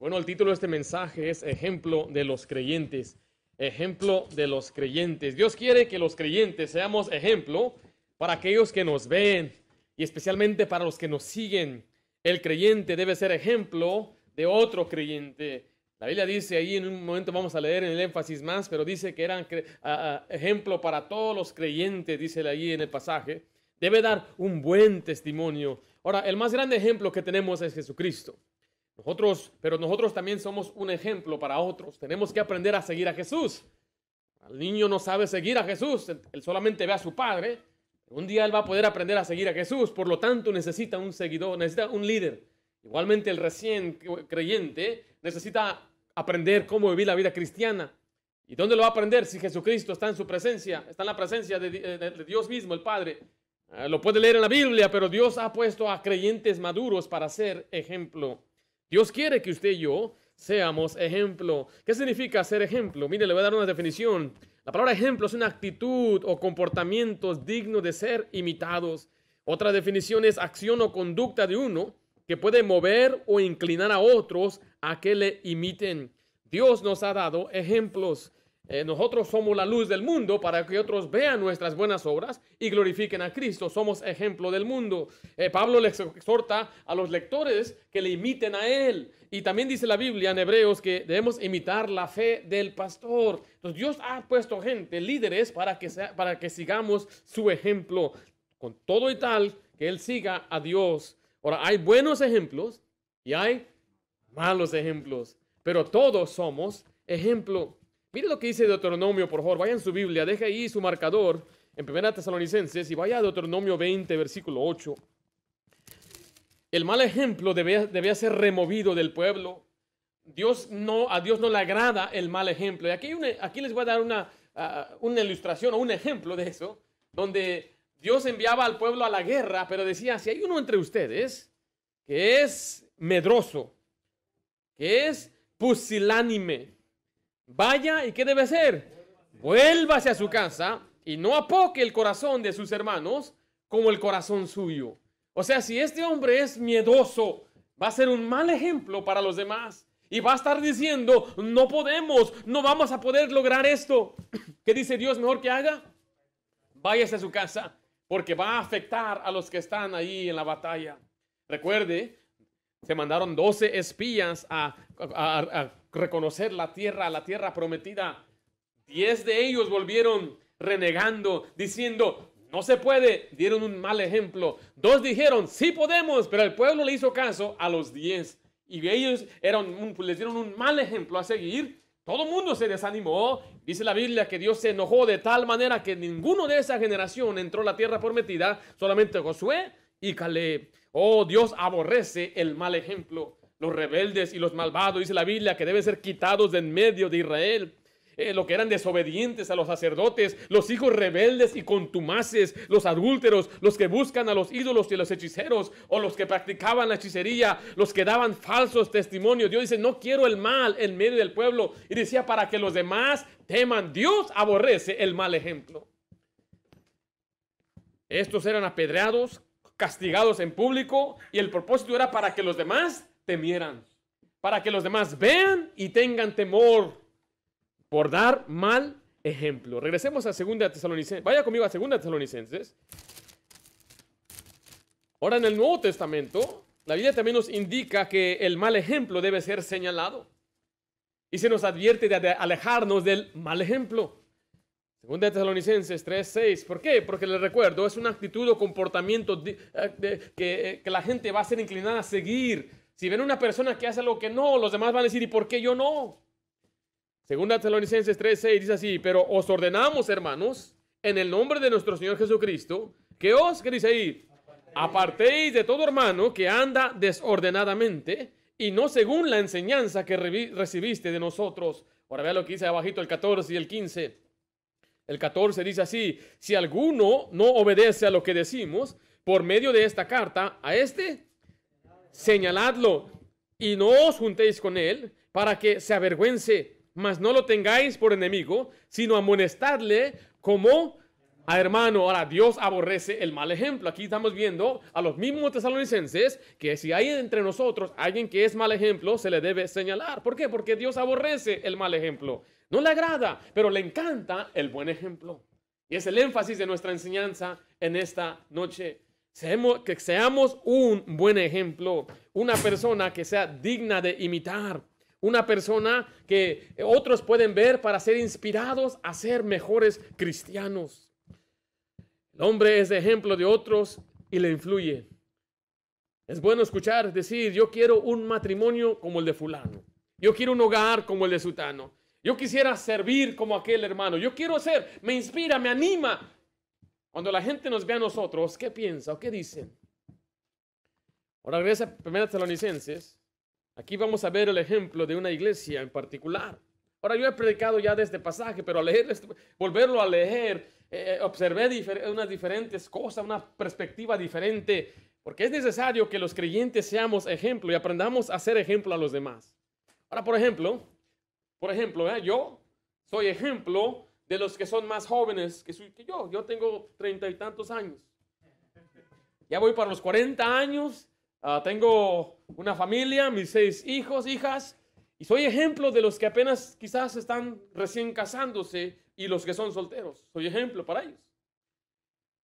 Bueno, el título de este mensaje es Ejemplo de los creyentes. Ejemplo de los creyentes. Dios quiere que los creyentes seamos ejemplo para aquellos que nos ven y especialmente para los que nos siguen. El creyente debe ser ejemplo de otro creyente. La Biblia dice ahí, en un momento vamos a leer en el énfasis más, pero dice que eran ejemplo para todos los creyentes, dice ahí en el pasaje. Debe dar un buen testimonio. Ahora, el más grande ejemplo que tenemos es Jesucristo. Nosotros, pero nosotros también somos un ejemplo para otros. Tenemos que aprender a seguir a Jesús. El niño no sabe seguir a Jesús, él solamente ve a su padre. Un día él va a poder aprender a seguir a Jesús, por lo tanto necesita un seguidor, necesita un líder. Igualmente el recién creyente necesita aprender cómo vivir la vida cristiana. ¿Y dónde lo va a aprender si Jesucristo está en su presencia, está en la presencia de, Dios mismo, el Padre? Eh, lo puede leer en la Biblia, pero Dios ha puesto a creyentes maduros para ser ejemplo Dios quiere que usted y yo seamos ejemplo. ¿Qué significa ser ejemplo? Mire, le voy a dar una definición. La palabra ejemplo es una actitud o comportamientos digno de ser imitados. Otra definición es acción o conducta de uno que puede mover o inclinar a otros a que le imiten. Dios nos ha dado ejemplos. Eh, nosotros somos la luz del mundo para que otros vean nuestras buenas obras y glorifiquen a Cristo. Somos ejemplo del mundo. Eh, Pablo les exhorta a los lectores que le imiten a Él. Y también dice la Biblia en Hebreos que debemos imitar la fe del pastor. Entonces Dios ha puesto gente, líderes, para que, para que sigamos su ejemplo. Con todo y tal que Él siga a Dios. Ahora, hay buenos ejemplos y hay malos ejemplos. Pero todos somos ejemplo. Mire lo que dice Deuteronomio, por favor. en su Biblia, deje ahí su marcador en Primera Tesalonicenses y vaya a Deuteronomio 20, versículo 8. El mal ejemplo debía, debía ser removido del pueblo. Dios no, a Dios no le agrada el mal ejemplo. Y aquí, aquí les voy a dar una, una ilustración o un ejemplo de eso, donde Dios enviaba al pueblo a la guerra, pero decía, si hay uno entre ustedes que es medroso, que es pusilánime, Vaya y ¿qué debe hacer? Vuélvase a su casa y no apoque el corazón de sus hermanos como el corazón suyo. O sea, si este hombre es miedoso, va a ser un mal ejemplo para los demás. Y va a estar diciendo, no podemos, no vamos a poder lograr esto. ¿Qué dice Dios mejor que haga? Váyase a su casa, porque va a afectar a los que están ahí en la batalla. Recuerde, se mandaron 12 espías a, a, reconocer la tierra, la tierra prometida. Diez de ellos volvieron renegando, diciendo, no se puede, dieron un mal ejemplo. Dos dijeron, sí podemos, pero el pueblo le hizo caso a los diez. Y ellos eran les dieron un mal ejemplo a seguir. Todo el mundo se desanimó. Dice la Biblia que Dios se enojó de tal manera que ninguno de esa generación entró a la tierra prometida, solamente Josué y Caleb. Oh, Dios aborrece el mal ejemplo los rebeldes y los malvados, dice la Biblia, que deben ser quitados de en medio de Israel. Eh, los que eran desobedientes a los sacerdotes, los hijos rebeldes y contumaces, los adúlteros, los que buscan a los ídolos y a los hechiceros, o los que practicaban la hechicería, los que daban falsos testimonios. Dios dice, no quiero el mal en medio del pueblo. Y decía, para que los demás teman. Dios aborrece el mal ejemplo. Estos eran apedreados, castigados en público, y el propósito era para que los demás temieran, para que los demás vean y tengan temor por dar mal ejemplo. Regresemos a 2 Tesalonicenses. Vaya conmigo a 2 Tesalonicenses. Ahora en el Nuevo Testamento, la Biblia también nos indica que el mal ejemplo debe ser señalado. Y se nos advierte de alejarnos del mal ejemplo. 2 tesalonicenses Tesalonicenses 3:6. ¿Por qué? Porque les recuerdo, es una actitud o comportamiento eh, que, eh, que la gente va a ser inclinada a seguir si ven una persona que hace algo que no, los demás van a decir, ¿y por qué yo no? Segunda Tesalonicenses 3:6 dice así, pero os ordenamos, hermanos, en el nombre de nuestro Señor Jesucristo, que os, ¿qué dice ahí? Apartéis de todo hermano que anda desordenadamente y no según la enseñanza que recibiste de nosotros. Ahora vea lo que dice abajito el 14 y el 15. El 14 dice así, si alguno no obedece a lo que decimos por medio de esta carta, a este señaladlo y no os juntéis con él para que se avergüence, mas no lo tengáis por enemigo, sino amonestadle como a hermano. Ahora, Dios aborrece el mal ejemplo. Aquí estamos viendo a los mismos tesalonicenses que si hay entre nosotros alguien que es mal ejemplo, se le debe señalar. ¿Por qué? Porque Dios aborrece el mal ejemplo. No le agrada, pero le encanta el buen ejemplo. Y es el énfasis de nuestra enseñanza en esta noche que seamos un buen ejemplo, una persona que sea digna de imitar, una persona que otros pueden ver para ser inspirados a ser mejores cristianos. El hombre es ejemplo de otros y le influye. Es bueno escuchar decir, yo quiero un matrimonio como el de fulano. Yo quiero un hogar como el de sutano. Yo quisiera servir como aquel hermano. Yo quiero ser, me inspira, me anima cuando la gente nos ve a nosotros, ¿qué piensa o qué dicen? Ahora gracias a primera Tesalonicenses. Aquí vamos a ver el ejemplo de una iglesia en particular. Ahora yo he predicado ya de este pasaje, pero al leer, volverlo a leer, observar eh, eh, observé unas diferentes cosas, una perspectiva diferente, porque es necesario que los creyentes seamos ejemplo y aprendamos a ser ejemplo a los demás. Ahora, por ejemplo, por ejemplo, ¿eh? yo soy ejemplo de los que son más jóvenes que, yo. Yo tengo treinta y tantos años. Ya voy para los cuarenta años. Ah, tengo una familia, mis seis hijos, hijas. Y soy ejemplo de los que apenas quizás están recién casándose y los que son solteros. Soy ejemplo para ellos.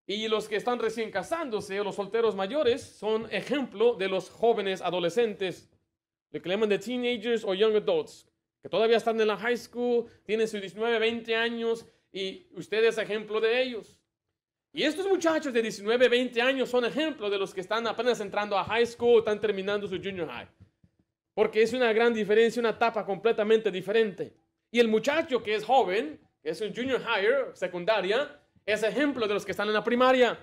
Y los que están recién casándose o los solteros mayores son ejemplo de los jóvenes adolescentes, le que llaman de teenagers o young adults que todavía están en la high school, tienen sus 19, 20 años y usted es ejemplo de ellos. Y estos muchachos de 19, 20 años son ejemplo de los que están apenas entrando a high school, están terminando su junior high. Porque es una gran diferencia, una etapa completamente diferente. Y el muchacho que es joven, que es un junior higher, secundaria, es ejemplo de los que están en la primaria.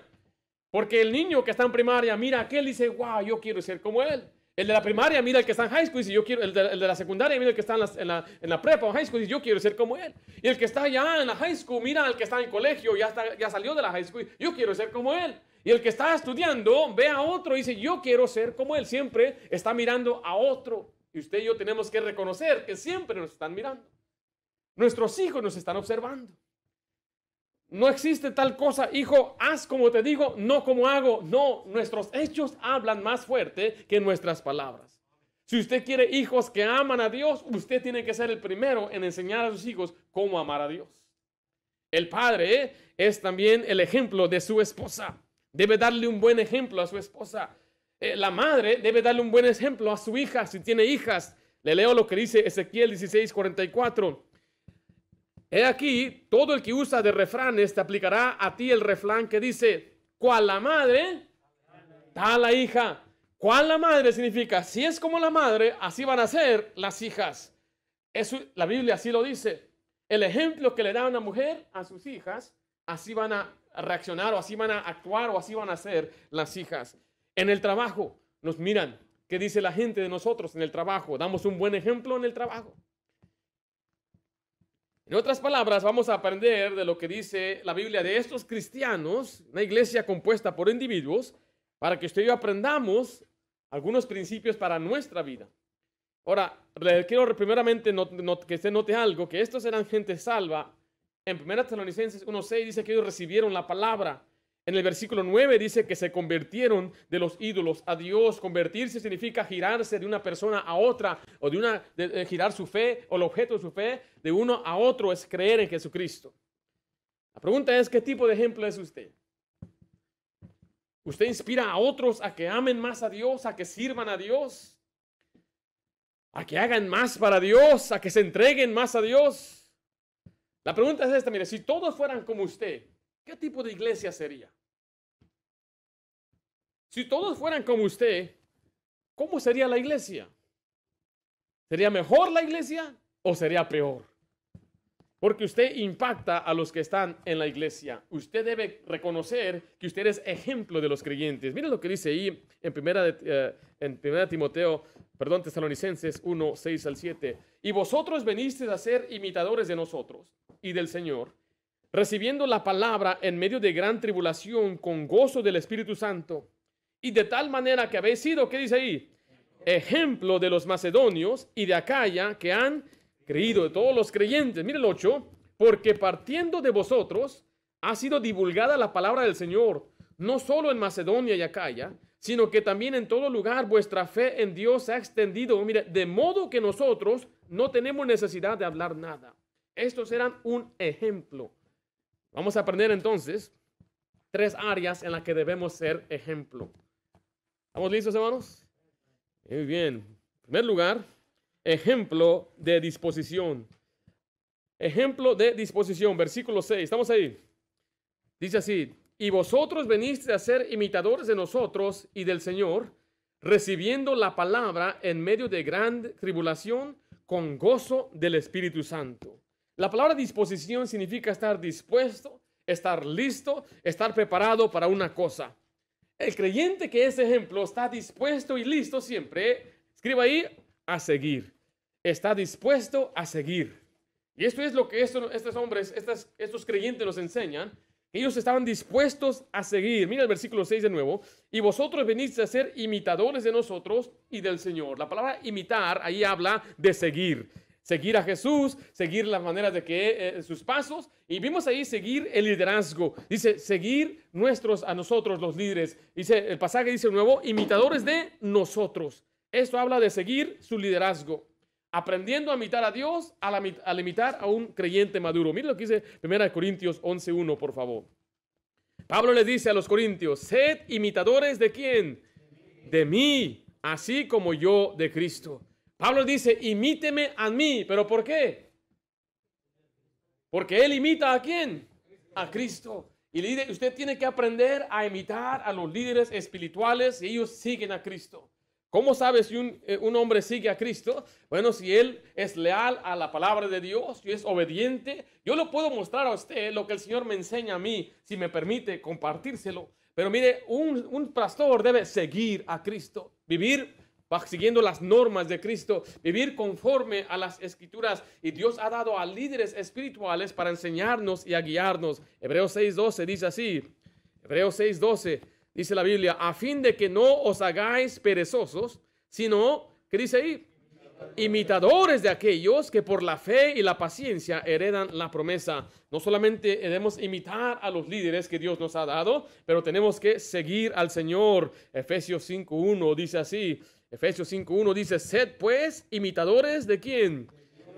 Porque el niño que está en primaria mira que aquel dice, wow, yo quiero ser como él. El de la primaria mira el que está en high school y dice, yo quiero, el de, la secundaria mira el que está en la, en, la, en prepa o high school y yo quiero ser como él. Y el que está allá en la high school mira al que está en colegio, ya, está, ya salió de la high school, yo quiero ser como él. Y el que está estudiando ve a otro y dice, yo quiero ser como él. Siempre está mirando a otro. Y usted y yo tenemos que reconocer que siempre nos están mirando. Nuestros hijos nos están observando. No existe tal cosa, hijo, haz como te digo, no como hago. No, nuestros hechos hablan más fuerte que nuestras palabras. Si usted quiere hijos que aman a Dios, usted tiene que ser el primero en enseñar a sus hijos cómo amar a Dios. El padre es también el ejemplo de su esposa. Debe darle un buen ejemplo a su esposa. Eh, la madre debe darle un buen ejemplo a su hija si tiene hijas. Le leo lo que dice Ezequiel 16, 44. He aquí, todo el que usa de refranes te aplicará a ti el refrán que dice, ¿Cuál la madre, tal la hija. ¿Cuál la madre significa? Si es como la madre, así van a ser las hijas. Eso, la Biblia así lo dice. El ejemplo que le da una mujer a sus hijas, así van a reaccionar o así van a actuar o así van a ser las hijas. En el trabajo nos miran, ¿qué dice la gente de nosotros en el trabajo? ¿Damos un buen ejemplo en el trabajo? En otras palabras, vamos a aprender de lo que dice la Biblia de estos cristianos, una iglesia compuesta por individuos, para que usted y yo aprendamos algunos principios para nuestra vida. Ahora, le quiero primeramente que usted note algo, que estos eran gente salva. En 1 Tesalonicenses 1.6 dice que ellos recibieron la palabra. En el versículo 9 dice que se convirtieron de los ídolos a Dios. Convertirse significa girarse de una persona a otra o de una eh, girar su fe o el objeto de su fe de uno a otro es creer en Jesucristo. La pregunta es qué tipo de ejemplo es usted. Usted inspira a otros a que amen más a Dios, a que sirvan a Dios, a que hagan más para Dios, a que se entreguen más a Dios. La pregunta es esta, mire, si todos fueran como usted, ¿qué tipo de iglesia sería? Si todos fueran como usted, ¿cómo sería la iglesia? ¿Sería mejor la iglesia o sería peor? Porque usted impacta a los que están en la iglesia. Usted debe reconocer que usted es ejemplo de los creyentes. Mire lo que dice ahí en primera, eh, en primera Timoteo, perdón, Tesalonicenses 1, 6 al 7. Y vosotros venisteis a ser imitadores de nosotros y del Señor, recibiendo la palabra en medio de gran tribulación con gozo del Espíritu Santo, y de tal manera que habéis sido, ¿qué dice ahí? Ejemplo de los macedonios y de Acaya que han creído, de todos los creyentes. Mire el 8, porque partiendo de vosotros ha sido divulgada la palabra del Señor, no solo en Macedonia y Acaya, sino que también en todo lugar vuestra fe en Dios se ha extendido. Mire, de modo que nosotros no tenemos necesidad de hablar nada. Estos eran un ejemplo Vamos a aprender entonces tres áreas en las que debemos ser ejemplo. ¿Estamos listos, hermanos? Muy bien. En primer lugar, ejemplo de disposición. Ejemplo de disposición, versículo 6. Estamos ahí. Dice así, y vosotros veniste a ser imitadores de nosotros y del Señor, recibiendo la palabra en medio de gran tribulación con gozo del Espíritu Santo. La palabra disposición significa estar dispuesto, estar listo, estar preparado para una cosa. El creyente que es ejemplo está dispuesto y listo siempre, ¿eh? escriba ahí, a seguir. Está dispuesto a seguir. Y esto es lo que estos, estos hombres, estos, creyentes nos enseñan. ellos estaban dispuestos a seguir. Mira el versículo 6 de nuevo. Y vosotros venís a ser imitadores de nosotros y del Señor. La palabra imitar ahí habla de seguir seguir a Jesús, seguir las maneras de que eh, eh, sus pasos. Y vimos ahí seguir el liderazgo. Dice, seguir nuestros a nosotros los líderes. Dice, el pasaje dice nuevo, imitadores de nosotros. Esto habla de seguir su liderazgo. Aprendiendo a imitar a Dios al, limitar imitar a un creyente maduro. Miren lo que dice 1 Corintios 11.1, por favor. Pablo le dice a los corintios, sed imitadores de quién? De mí, así como yo de Cristo. Pablo dice, imíteme a mí, pero ¿por qué? Porque él imita a quién? A Cristo. Y usted tiene que aprender a imitar a los líderes espirituales y ellos siguen a Cristo. ¿Cómo sabe si eh, un, hombre sigue a Cristo? Bueno, si él es leal a la palabra de Dios y es obediente, yo lo puedo mostrar a usted lo que el Señor me enseña a mí, si me permite compartírselo. Pero mire, un, un pastor debe seguir a Cristo, vivir siguiendo las normas de Cristo, vivir conforme a las escrituras. Y Dios ha dado a líderes espirituales para enseñarnos y a guiarnos. Hebreos 6.12 dice así, Hebreos 6.12 dice la Biblia, a fin de que no os hagáis perezosos, sino, ¿qué dice ahí? imitadores de aquellos que por la fe y la paciencia heredan la promesa. No solamente debemos imitar a los líderes que Dios nos ha dado, pero tenemos que seguir al Señor. Efesios 5.1 dice así, Efesios 5.1 dice, sed pues imitadores de quién?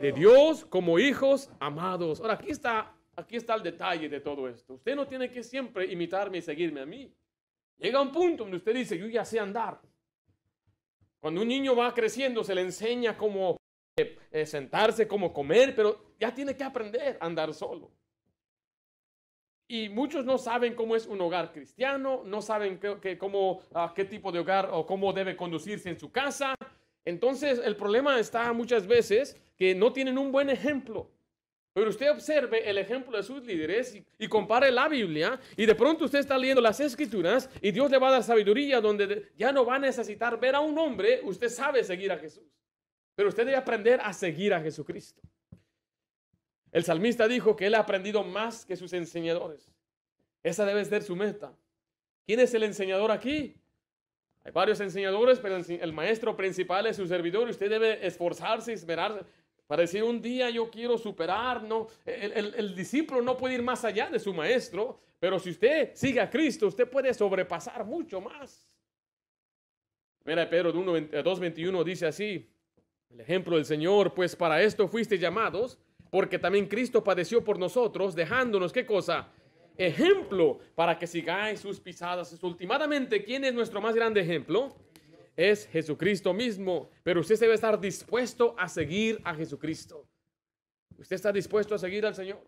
De Dios como hijos amados. Ahora, aquí está, aquí está el detalle de todo esto. Usted no tiene que siempre imitarme y seguirme a mí. Llega un punto donde usted dice, yo ya sé andar. Cuando un niño va creciendo, se le enseña cómo eh, sentarse, cómo comer, pero ya tiene que aprender a andar solo. Y muchos no saben cómo es un hogar cristiano, no saben ah, qué, tipo de hogar o cómo debe conducirse en su casa. Entonces el problema está muchas veces que no tienen un buen ejemplo. Pero usted observe el ejemplo de sus líderes y, compare la Biblia y de pronto usted está leyendo las escrituras y Dios le va a dar sabiduría donde ya no va a necesitar ver a un hombre, usted sabe seguir a Jesús. Pero usted debe aprender a seguir a Jesucristo. El salmista dijo que él ha aprendido más que sus enseñadores. Esa debe ser su meta. ¿Quién es el enseñador aquí? Hay varios enseñadores, pero el maestro principal es su servidor. Usted debe esforzarse, y esperarse para decir un día yo quiero superar. el, discípulo no puede ir más allá de su maestro, pero si usted sigue a Cristo, usted puede sobrepasar mucho más. Mira, Pedro 2.21 dice así, el ejemplo del Señor, pues para esto fuiste llamados porque también Cristo padeció por nosotros, dejándonos, ¿qué cosa? Ejemplo para que sigáis sus pisadas. Últimamente, ¿quién es nuestro más grande ejemplo? Es Jesucristo mismo. Pero usted debe estar dispuesto a seguir a Jesucristo. ¿Usted está dispuesto a seguir al Señor?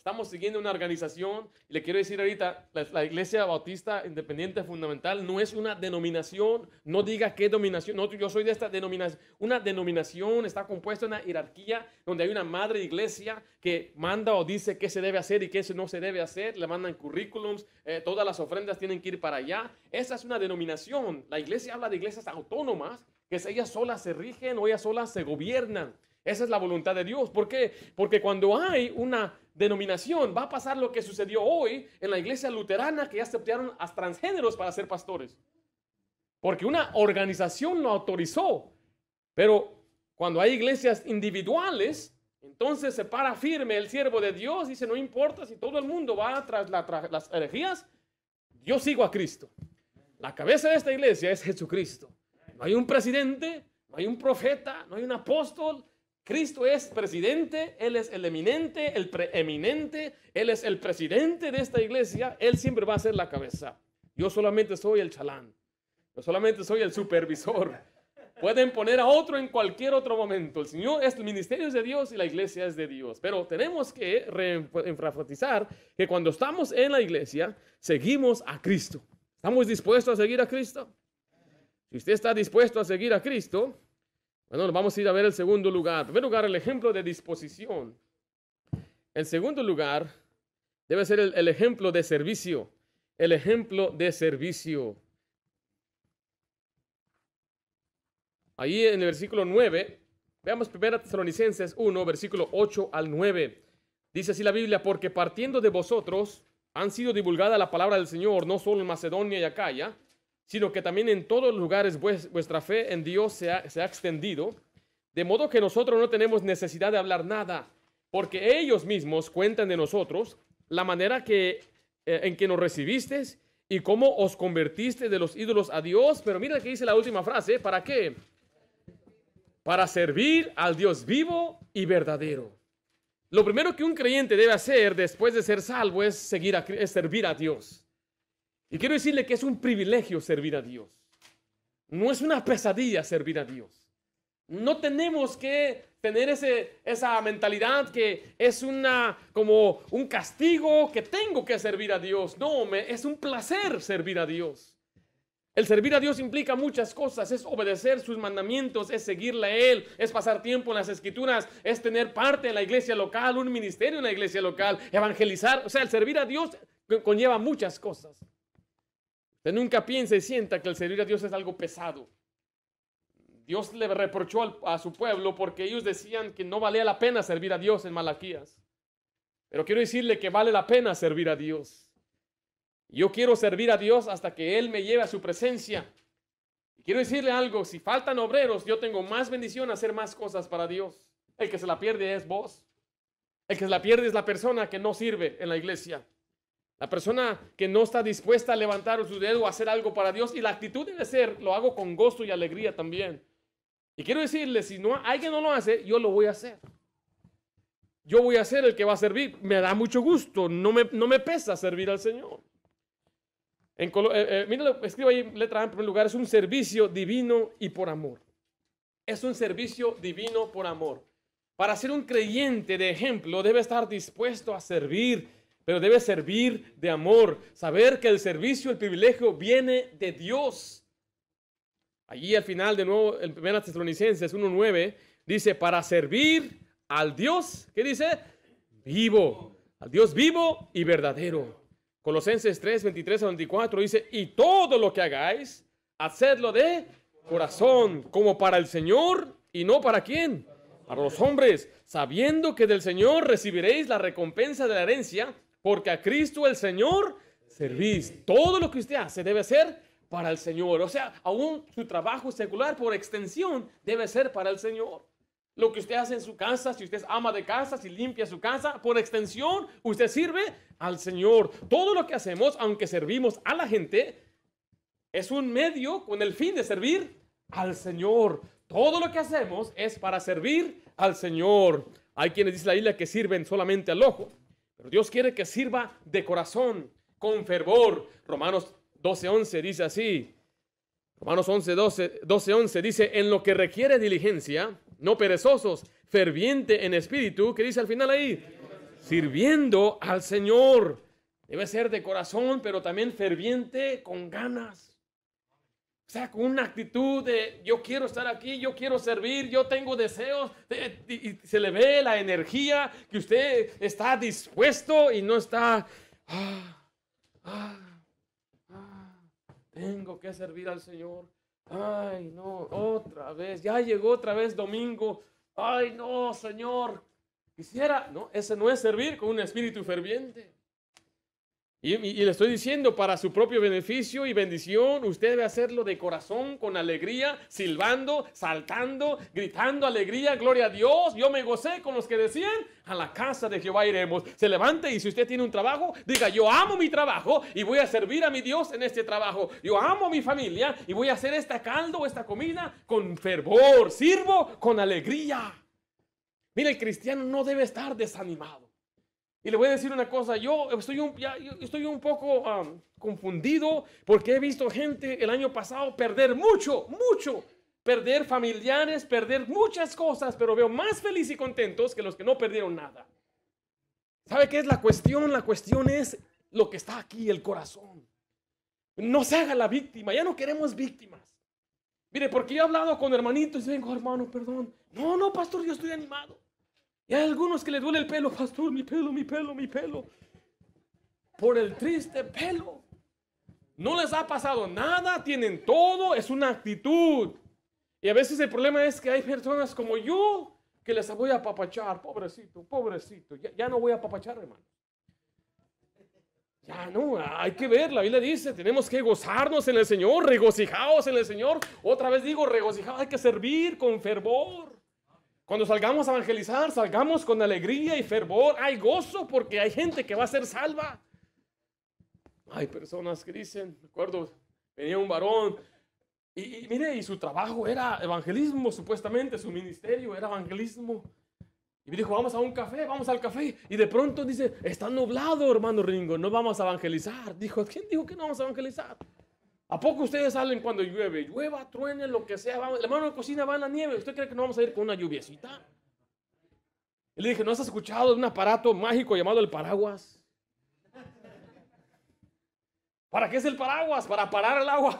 Estamos siguiendo una organización, y le quiero decir ahorita, la, Iglesia Bautista Independiente Fundamental no es una denominación, no diga qué denominación, no, yo soy de esta denominación. Una denominación está compuesta en una jerarquía donde hay una madre iglesia que manda o dice qué se debe hacer y qué no se debe hacer, le mandan currículums, eh, todas las ofrendas tienen que ir para allá. Esa es una denominación. La iglesia habla de iglesias autónomas, que ellas solas se rigen o ellas solas se gobiernan. Esa es la voluntad de Dios. ¿Por qué? Porque cuando hay una denominación. Va a pasar lo que sucedió hoy en la iglesia luterana, que ya aceptaron a transgéneros para ser pastores. Porque una organización lo autorizó. Pero cuando hay iglesias individuales, entonces se para firme el siervo de Dios, y dice, no importa si todo el mundo va tras, tras las herejías, yo sigo a Cristo. La cabeza de esta iglesia es Jesucristo. No hay un presidente, no hay un profeta, no hay un apóstol, Cristo es presidente, Él es el eminente, el preeminente, Él es el presidente de esta iglesia, Él siempre va a ser la cabeza. Yo solamente soy el chalán, yo solamente soy el supervisor. Pueden poner a otro en cualquier otro momento. El Señor es el ministerio de Dios y la iglesia es de Dios. Pero tenemos que enfatizar que cuando estamos en la iglesia, seguimos a Cristo. ¿Estamos dispuestos a seguir a Cristo? Si usted está dispuesto a seguir a Cristo, bueno, vamos a ir a ver el segundo lugar. En lugar, el ejemplo de disposición. el segundo lugar, debe ser el, ejemplo de servicio. El ejemplo de servicio. Ahí en el versículo 9, veamos 1 Tesalonicenses 1, versículo 8 al 9. Dice así la Biblia, porque partiendo de vosotros han sido divulgada la palabra del Señor, no solo en Macedonia y Acaya, sino que también en todos lugares vuestra fe en Dios se ha, extendido, de modo que nosotros no tenemos necesidad de hablar nada, porque ellos mismos cuentan de nosotros la manera que, eh, en que nos recibisteis y cómo os convertiste de los ídolos a Dios. Pero mira que dice la última frase, ¿para qué? Para servir al Dios vivo y verdadero. Lo primero que un creyente debe hacer después de ser salvo es, seguir es servir a Dios. Y quiero decirle que es un privilegio servir a Dios. No es una pesadilla servir a Dios. No tenemos que tener esa mentalidad que es una, como un castigo que tengo que servir a Dios. No, es un placer servir a Dios. El servir a Dios implica muchas cosas, es obedecer sus mandamientos, es seguirle a Él, es pasar tiempo en las escrituras, es tener parte en la iglesia local, un ministerio en la iglesia local, evangelizar. O sea, el servir a Dios conlleva muchas cosas nunca piense y sienta que el servir a Dios es algo pesado. Dios le reprochó a su pueblo porque ellos decían que no valía la pena servir a Dios en Malaquías. Pero quiero decirle que vale la pena servir a Dios. Yo quiero servir a Dios hasta que Él me lleve a su presencia. Y quiero decirle algo, si faltan obreros, yo tengo más bendición a hacer más cosas para Dios. El que se la pierde es vos. El que se la pierde es la persona que no sirve en la iglesia. La persona que no está dispuesta a levantar su dedo o hacer algo para Dios y la actitud de ser, lo hago con gozo y alegría también. Y quiero decirle, si no, alguien no lo hace, yo lo voy a hacer. Yo voy a ser el que va a servir. Me da mucho gusto, no me, no me pesa servir al Señor. En lo eh, eh, escribo ahí letra A en primer lugar, es un servicio divino y por amor. Es un servicio divino por amor. Para ser un creyente de ejemplo, debe estar dispuesto a servir pero debe servir de amor, saber que el servicio, el privilegio viene de Dios. Allí al final de nuevo, en 1 Tesalonicenses 1.9, dice, para servir al Dios, ¿qué dice? Vivo, al Dios vivo y verdadero. Colosenses 3, 23 a 24 dice, y todo lo que hagáis, hacedlo de corazón, como para el Señor y no para quién, para los hombres, sabiendo que del Señor recibiréis la recompensa de la herencia porque a Cristo el Señor servís. Todo lo que usted hace debe ser para el Señor. O sea, aún su trabajo secular por extensión debe ser para el Señor. Lo que usted hace en su casa, si usted ama de casa, si limpia su casa, por extensión, usted sirve al Señor. Todo lo que hacemos, aunque servimos a la gente, es un medio con el fin de servir al Señor. Todo lo que hacemos es para servir al Señor. Hay quienes dicen la isla que sirven solamente al ojo. Dios quiere que sirva de corazón, con fervor. Romanos 12:11 dice así. Romanos 11, 12, 12, dice, en lo que requiere diligencia, no perezosos, ferviente en espíritu, ¿qué dice al final ahí? Sirviendo al Señor. Debe ser de corazón, pero también ferviente con ganas. O sea, con una actitud de yo quiero estar aquí, yo quiero servir, yo tengo deseos. y se le ve la energía que usted está dispuesto y no está. Ah, ah, ah, tengo que servir al Señor. Ay, no, otra vez. Ya llegó otra vez domingo. Ay, no, Señor. Quisiera. No, ese no es servir con un espíritu ferviente. Y, le estoy diciendo, para su propio beneficio y bendición, usted debe hacerlo de corazón, con alegría, silbando, saltando, gritando alegría, gloria a Dios. Yo me gocé con los que decían, a la casa de Jehová iremos. Se levante y si usted tiene un trabajo, diga, yo amo mi trabajo y voy a servir a mi Dios en este trabajo. Yo amo mi familia y voy a hacer esta caldo, esta comida con fervor, sirvo con alegría. Mire, el cristiano no debe estar desanimado. Y le voy a decir una cosa, yo estoy un, ya, estoy un poco confundido porque he visto gente el año pasado perder mucho, mucho, perder familiares, perder muchas cosas, pero veo más felices y contentos que los que no perdieron nada. ¿Sabe qué es la cuestión? La cuestión es lo que está aquí, el corazón. No se haga la víctima, ya no queremos víctimas. Mire, porque yo he hablado con hermanitos y digo, hermano, perdón. No, no, pastor, yo estoy animado. Y hay algunos que les duele el pelo, pastor, mi pelo, mi pelo, mi pelo. Por el triste pelo. No les ha pasado nada, tienen todo, es una actitud. Y a veces el problema es que hay personas como yo que les voy a apapachar, pobrecito, pobrecito. Ya, no voy a apapachar, hermano. Ya no, hay que ver, la Biblia dice, tenemos que gozarnos en el Señor, regocijaos en el Señor. Otra vez digo, regocijaos, hay que servir con fervor. Cuando salgamos a evangelizar, salgamos con alegría y fervor. Hay gozo porque hay gente que va a ser salva. Hay personas que dicen, me acuerdo, venía un varón y, mire, y su trabajo era evangelismo, supuestamente, su ministerio era evangelismo. Y me dijo, vamos a un café, vamos al café. Y de pronto dice, está nublado, hermano Ringo, no vamos a evangelizar. Dijo, ¿quién dijo que no vamos a evangelizar? ¿A poco ustedes salen cuando llueve? Llueva, truene, lo que sea. La mano de cocina va en la nieve. ¿Usted cree que no vamos a ir con una lluviecita? le dije, ¿no has escuchado de un aparato mágico llamado el paraguas? ¿Para qué es el paraguas? Para parar el agua.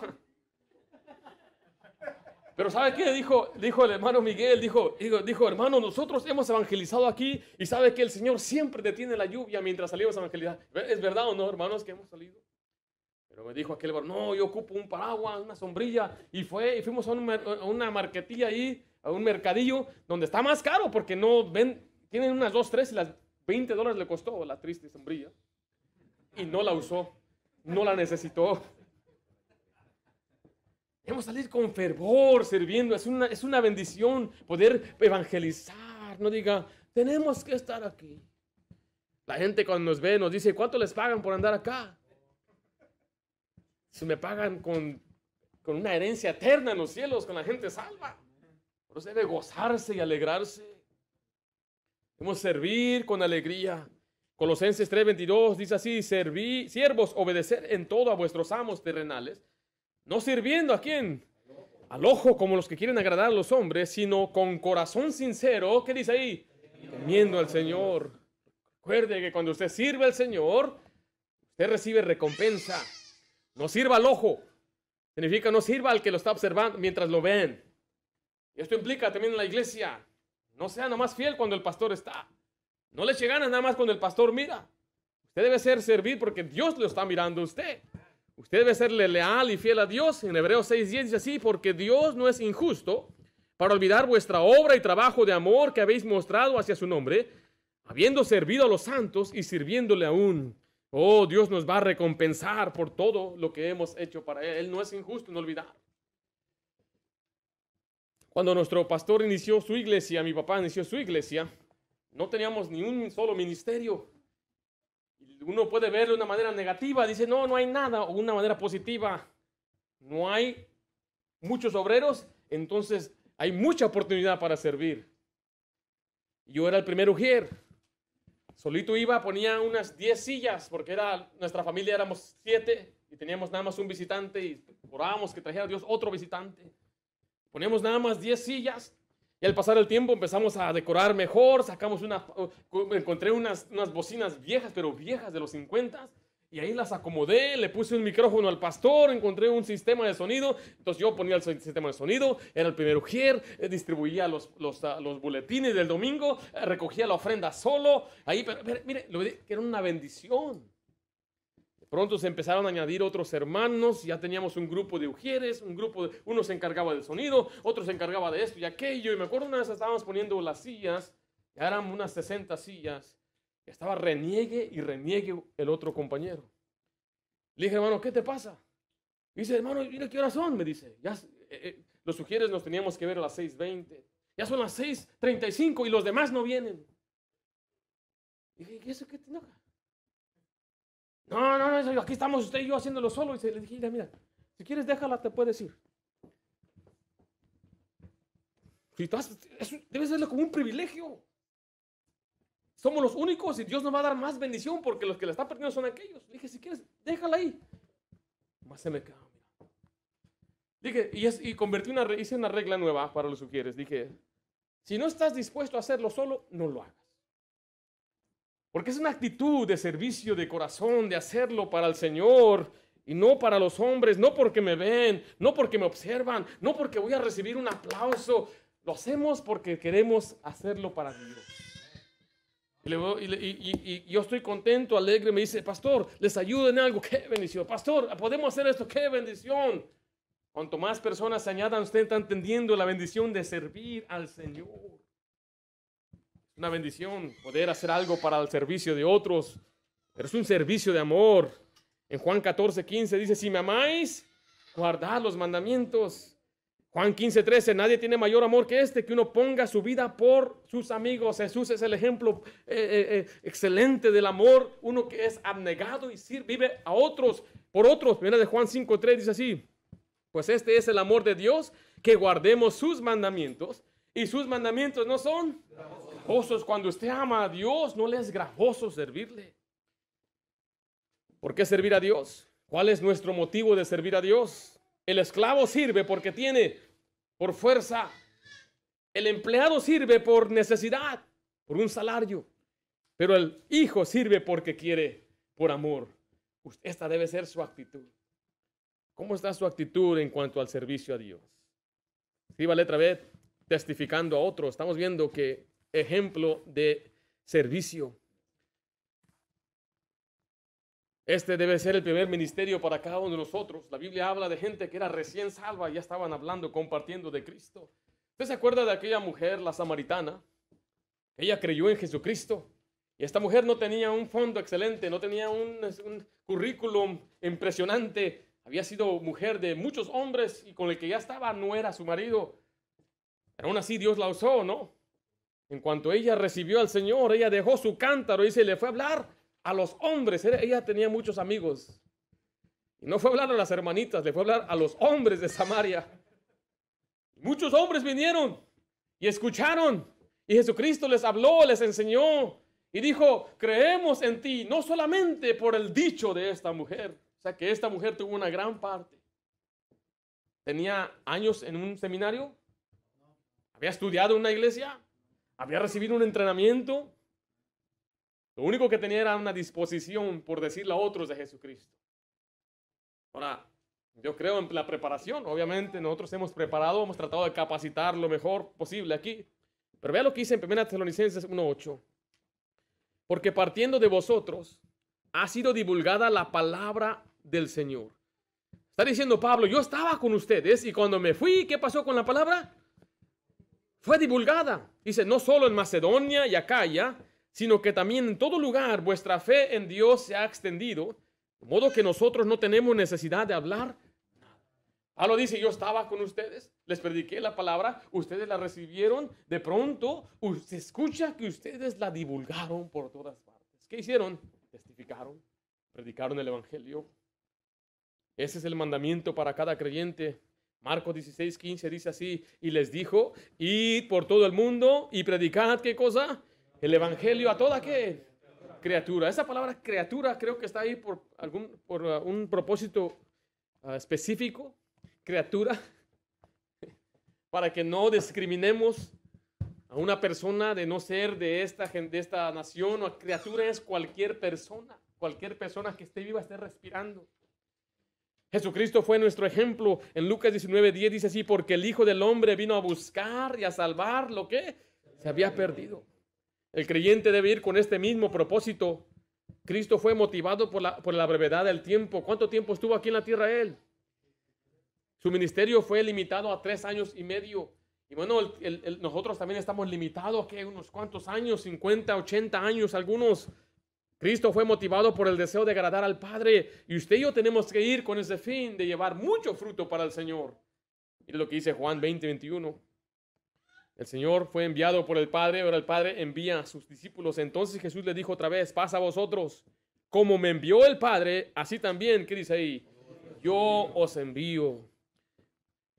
Pero ¿sabe qué? Dijo, dijo el hermano Miguel, dijo, dijo, dijo, hermano, nosotros hemos evangelizado aquí y sabe que el Señor siempre detiene la lluvia mientras salimos a evangelizar. ¿Es verdad o no, hermanos, que hemos salido? Pero me dijo aquel, no, yo ocupo un paraguas, una sombrilla. Y, fue, fuimos a, una marquetilla ahí, a un mercadillo, donde está más caro porque no ven, tienen unas dos, tres y las 20 dólares le costó la triste sombrilla. Y no la usó, no la necesitó. Debemos salir con fervor sirviendo. Es una, es una bendición poder evangelizar. No diga, tenemos que estar aquí. La gente cuando nos ve nos dice, ¿cuánto les pagan por andar acá? Si me pagan con, una herencia eterna en los cielos, con la gente salva. Por eso debe gozarse y alegrarse. Debemos servir con alegría. Colosenses 3:22 dice así, serví, siervos, obedecer en todo a vuestros amos terrenales, no sirviendo a quién, al ojo como los que quieren agradar a los hombres, sino con corazón sincero, ¿qué dice ahí? Temiendo al Señor. Recuerde que cuando usted sirve al Señor, usted recibe recompensa. No sirva al ojo. Significa no sirva al que lo está observando mientras lo ven. Y esto implica también en la iglesia. No sea nada más fiel cuando el pastor está. No le eche nada más cuando el pastor mira. Usted debe ser servir porque Dios lo está mirando a usted. Usted debe serle leal y fiel a Dios. En Hebreos 6:10 dice así, porque Dios no es injusto para olvidar vuestra obra y trabajo de amor que habéis mostrado hacia su nombre, habiendo servido a los santos y sirviéndole aún. Oh, Dios nos va a recompensar por todo lo que hemos hecho para Él. no es injusto no olvidar. Cuando nuestro pastor inició su iglesia, mi papá inició su iglesia, no teníamos ni un solo ministerio. Uno puede verlo de una manera negativa, dice, no, no hay nada, o una manera positiva. No hay muchos obreros, entonces hay mucha oportunidad para servir. Yo era el primer ujier. Solito iba, ponía unas 10 sillas, porque era, nuestra familia éramos 7 y teníamos nada más un visitante y orábamos que trajera Dios otro visitante. Poníamos nada más 10 sillas y al pasar el tiempo empezamos a decorar mejor, sacamos una, encontré unas, unas bocinas viejas, pero viejas de los 50 y ahí las acomodé, le puse un micrófono al pastor, encontré un sistema de sonido. Entonces yo ponía el sistema de sonido, era el primer ujier, eh, distribuía ah, los, boletines del domingo, eh, recogía la ofrenda solo. Ahí, pero, mire, lo que era una bendición. De pronto se empezaron a añadir otros hermanos, ya teníamos un grupo de ujieres, un grupo de, uno se encargaba del sonido, otro se encargaba de esto y aquello. Y me acuerdo una vez estábamos poniendo las sillas, ya eran unas 60 sillas estaba reniegue y reniegue el otro compañero. Le dije, hermano, ¿qué te pasa? dice, hermano, mira qué horas son, me dice. Ya, lo eh, eh, los sugieres nos teníamos que ver a las 6.20. Ya son las 6.35 y los demás no vienen. dije, ¿y eso qué te enoja? No, no, no, aquí estamos usted y yo haciéndolo solo. Y se, le dije, mira, mira, si quieres déjala, te puedes ir. Si estás, eso debe como un privilegio somos los únicos y Dios nos va a dar más bendición porque los que la están perdiendo son aquellos. dije, si quieres, déjala ahí. Más se me cae. Dije, y, convertí una, hice una regla nueva para los que quieres. Dije, si no estás dispuesto a hacerlo solo, no lo hagas. Porque es una actitud de servicio, de corazón, de hacerlo para el Señor y no para los hombres, no porque me ven, no porque me observan, no porque voy a recibir un aplauso. Lo hacemos porque queremos hacerlo para Dios. Y, yo estoy contento, alegre. Me dice, pastor, les ayudo en algo. ¡Qué bendición! Pastor, podemos hacer esto. ¡Qué bendición! Cuanto más personas añadan, usted está entendiendo la bendición de servir al Señor. Una bendición poder hacer algo para el servicio de otros. Pero es un servicio de amor. En Juan 14, 15 dice, si me amáis, guardad los mandamientos. Juan 15, 13, nadie tiene mayor amor que este, que uno ponga su vida por sus amigos. Jesús es el ejemplo eh, eh, eh, excelente del amor, uno que es abnegado y sirve, vive a otros, por otros. Viene de Juan 5, 3, dice así, pues este es el amor de Dios, que guardemos sus mandamientos. Y sus mandamientos no son grajosos. Cuando usted ama a Dios, no le es grajoso servirle. ¿Por qué servir a Dios? ¿Cuál es nuestro motivo de servir a Dios? El esclavo sirve porque tiene por fuerza. El empleado sirve por necesidad, por un salario. Pero el hijo sirve porque quiere, por amor. Esta debe ser su actitud. ¿Cómo está su actitud en cuanto al servicio a Dios? Escriba otra vez testificando a otros. Estamos viendo que ejemplo de servicio. Este debe ser el primer ministerio para cada uno de nosotros. La Biblia habla de gente que era recién salva y ya estaban hablando, compartiendo de Cristo. ¿Usted se acuerda de aquella mujer, la samaritana? Ella creyó en Jesucristo. Y esta mujer no tenía un fondo excelente, no tenía un, currículum impresionante. Había sido mujer de muchos hombres y con el que ya estaba no era su marido. Pero aún así Dios la usó, ¿no? En cuanto ella recibió al Señor, ella dejó su cántaro y se le fue a hablar a los hombres. Ella tenía muchos amigos. Y no fue a hablar a las hermanitas, le fue a hablar a los hombres de Samaria. Muchos hombres vinieron y escucharon. Y Jesucristo les habló, les enseñó. Y dijo, creemos en ti, no solamente por el dicho de esta mujer. O sea que esta mujer tuvo una gran parte. ¿Tenía años en un seminario? ¿Había estudiado en una iglesia? ¿Había recibido un entrenamiento? Lo único que tenía era una disposición por decirle a otros de Jesucristo. Ahora, yo creo en la preparación. Obviamente, nosotros hemos preparado, hemos tratado de capacitar lo mejor posible aquí. Pero vea lo que dice en 1 Tesalonicenses 1.8. Porque partiendo de vosotros ha sido divulgada la palabra del Señor. Está diciendo Pablo, yo estaba con ustedes y cuando me fui, ¿qué pasó con la palabra? Fue divulgada. Dice, no solo en Macedonia y Acaya, sino que también en todo lugar vuestra fe en Dios se ha extendido, de modo que nosotros no tenemos necesidad de hablar Ah, lo dice, yo estaba con ustedes, les prediqué la palabra, ustedes la recibieron, de pronto se escucha que ustedes la divulgaron por todas partes. ¿Qué hicieron? Testificaron, predicaron el Evangelio. Ese es el mandamiento para cada creyente. Marcos 16, 15 dice así, y les dijo, id por todo el mundo y predicad qué cosa? el Evangelio a toda qué criatura. Esa palabra criatura creo que está ahí por, algún, por uh, un propósito uh, específico, criatura, para que no discriminemos a una persona de no ser de esta, de esta nación o criatura es cualquier persona, cualquier persona que esté viva, esté respirando. Jesucristo fue nuestro ejemplo. En Lucas 19, 10 dice así, porque el Hijo del Hombre vino a buscar y a salvar lo que se había perdido. El creyente debe ir con este mismo propósito. Cristo fue motivado por la, por la brevedad del tiempo. ¿Cuánto tiempo estuvo aquí en la tierra él? Su ministerio fue limitado a tres años y medio. Y bueno, nosotros también estamos limitados, que unos cuantos años, 50, 80 años, algunos. Cristo fue motivado por el deseo de agradar al Padre y usted y yo tenemos que ir con ese fin de llevar mucho fruto para el Señor. Y lo que dice Juan 20, 21. El Señor fue enviado por el Padre, ahora el Padre envía a sus discípulos. Entonces Jesús le dijo otra vez, pasa a vosotros. Como me envió el Padre, así también, ¿qué dice ahí? Yo os envío.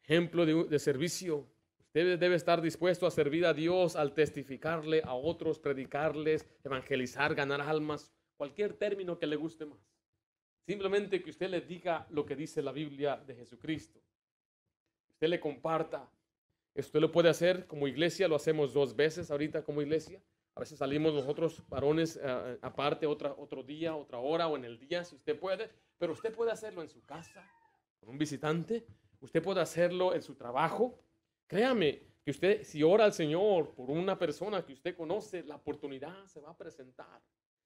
Ejemplo de, de servicio. Usted debe estar dispuesto a servir a Dios al testificarle a otros, predicarles, evangelizar, ganar almas, cualquier término que le guste más. Simplemente que usted le diga lo que dice la Biblia de Jesucristo. Usted le comparta Usted lo puede hacer como iglesia, lo hacemos dos veces ahorita como iglesia. A veces salimos nosotros varones eh, aparte otra, otro día, otra hora o en el día, si usted puede. Pero usted puede hacerlo en su casa, con un visitante. Usted puede hacerlo en su trabajo. Créame que usted, si ora al Señor por una persona que usted conoce, la oportunidad se va a presentar.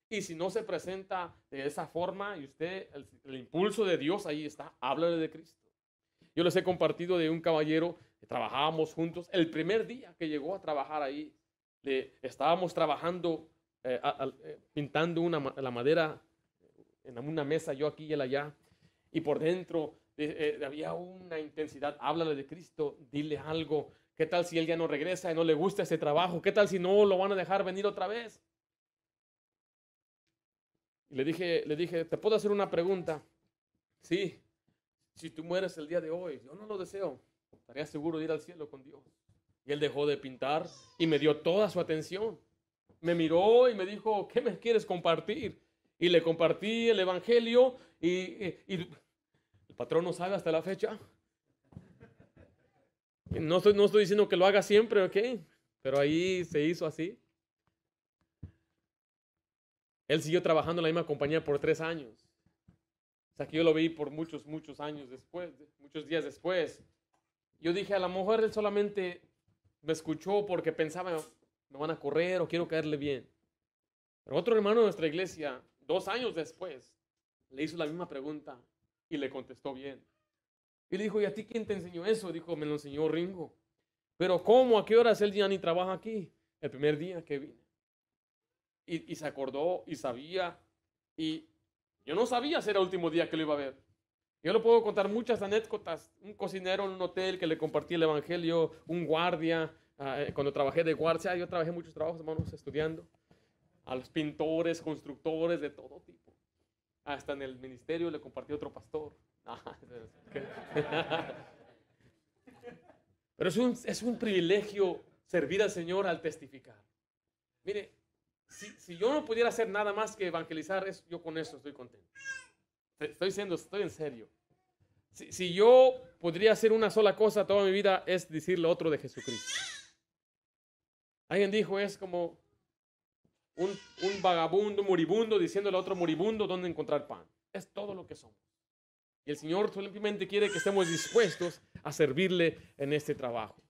Y si no se presenta de esa forma y usted, el, el impulso de Dios ahí está, háblale de Cristo. Yo les he compartido de un caballero trabajábamos juntos. El primer día que llegó a trabajar ahí, le, estábamos trabajando, eh, eh, pintando una, la madera en una mesa, yo aquí y él allá, y por dentro eh, había una intensidad, háblale de Cristo, dile algo, ¿qué tal si él ya no regresa y no le gusta ese trabajo? ¿Qué tal si no lo van a dejar venir otra vez? Y le dije, le dije, ¿te puedo hacer una pregunta? Sí, si tú mueres el día de hoy, yo no lo deseo estaría seguro de ir al cielo con Dios. Y él dejó de pintar y me dio toda su atención. Me miró y me dijo, ¿qué me quieres compartir? Y le compartí el Evangelio y, el patrón no sabe hasta la fecha. No estoy, no estoy diciendo que lo haga siempre, ¿ok? Pero ahí se hizo así. Él siguió trabajando en la misma compañía por tres años. O sea que yo lo vi por muchos, muchos años después, muchos días después. Yo dije, a lo mejor él solamente me escuchó porque pensaba, me van a correr o quiero caerle bien. Pero otro hermano de nuestra iglesia, dos años después, le hizo la misma pregunta y le contestó bien. Y le dijo, ¿y a ti quién te enseñó eso? Dijo, me lo enseñó Ringo. Pero ¿cómo? ¿A qué hora es el día ni trabaja aquí? El primer día que vine. Y, y se acordó y sabía. Y yo no sabía si era el último día que lo iba a ver. Yo le puedo contar muchas anécdotas. Un cocinero en un hotel que le compartí el evangelio, un guardia, ah, eh, cuando trabajé de guardia, yo trabajé muchos trabajos, hermanos, estudiando. A los pintores, constructores de todo tipo. Hasta en el ministerio le compartí otro pastor. Ah, Pero es un, privilegio servir al Señor al testificar. Mire, si, si yo no pudiera hacer nada más que evangelizar, yo con eso estoy contento. Estoy diciendo, estoy en serio. Si, yo podría hacer una sola cosa toda mi vida es decirle otro de Jesucristo. Alguien dijo, es como un, un vagabundo, moribundo, diciéndole a otro moribundo dónde encontrar pan. Es todo lo que somos. Y el Señor simplemente quiere que estemos dispuestos a servirle en este trabajo.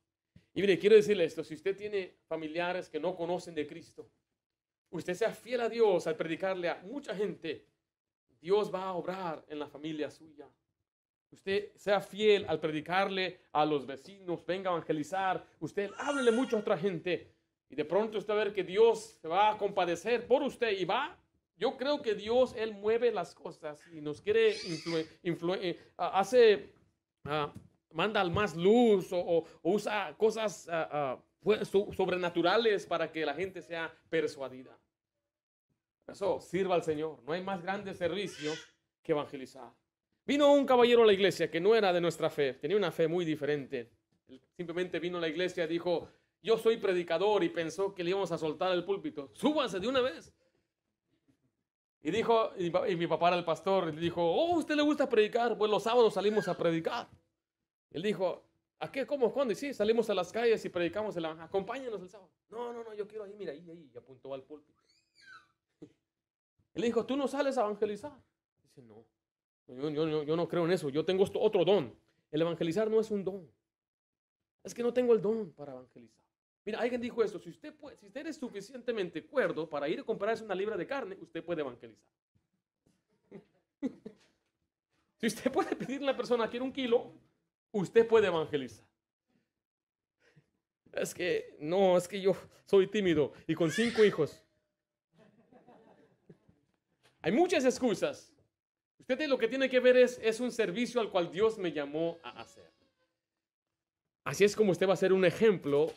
Y mire, quiero decirle esto, si usted tiene familiares que no conocen de Cristo, usted sea fiel a Dios al predicarle a mucha gente Dios va a obrar en la familia suya. Usted sea fiel al predicarle a los vecinos, venga a evangelizar, usted háblele mucho a otra gente. Y de pronto usted va a ver que Dios se va a compadecer por usted y va. Yo creo que Dios, Él mueve las cosas y nos quiere, influir, eh, hace, ah, manda al más luz o, usa cosas ah, ah, pues, sobrenaturales para que la gente sea persuadida. Eso, sirva al Señor. No hay más grande servicio que evangelizar. Vino un caballero a la iglesia que no era de nuestra fe, tenía una fe muy diferente. simplemente vino a la iglesia, dijo, yo soy predicador y pensó que le íbamos a soltar el púlpito. Súbanse de una vez. Y dijo, y mi papá era el pastor, y dijo, oh, usted le gusta predicar? Pues los sábados salimos a predicar. Él dijo, ¿a qué? ¿Cómo? ¿Cuándo? Y sí, salimos a las calles y predicamos el Acompáñenos el sábado. No, no, no, yo quiero ahí, mira, ahí, ahí, y apuntó al púlpito. Él le dijo, tú no sales a evangelizar. Dice, no, yo, no creo en eso, yo tengo otro don. El evangelizar no es un don. Es que no tengo el don para evangelizar. Mira, alguien dijo esto, si usted, usted es suficientemente cuerdo para ir a comprarse una libra de carne, usted puede evangelizar. si usted puede pedirle a la persona, que quiere un kilo, usted puede evangelizar. Es que, no, es que yo soy tímido y con cinco hijos. Hay muchas excusas. Usted lo que tiene que ver es, es un servicio al cual Dios me llamó a hacer. Así es como usted va a ser un ejemplo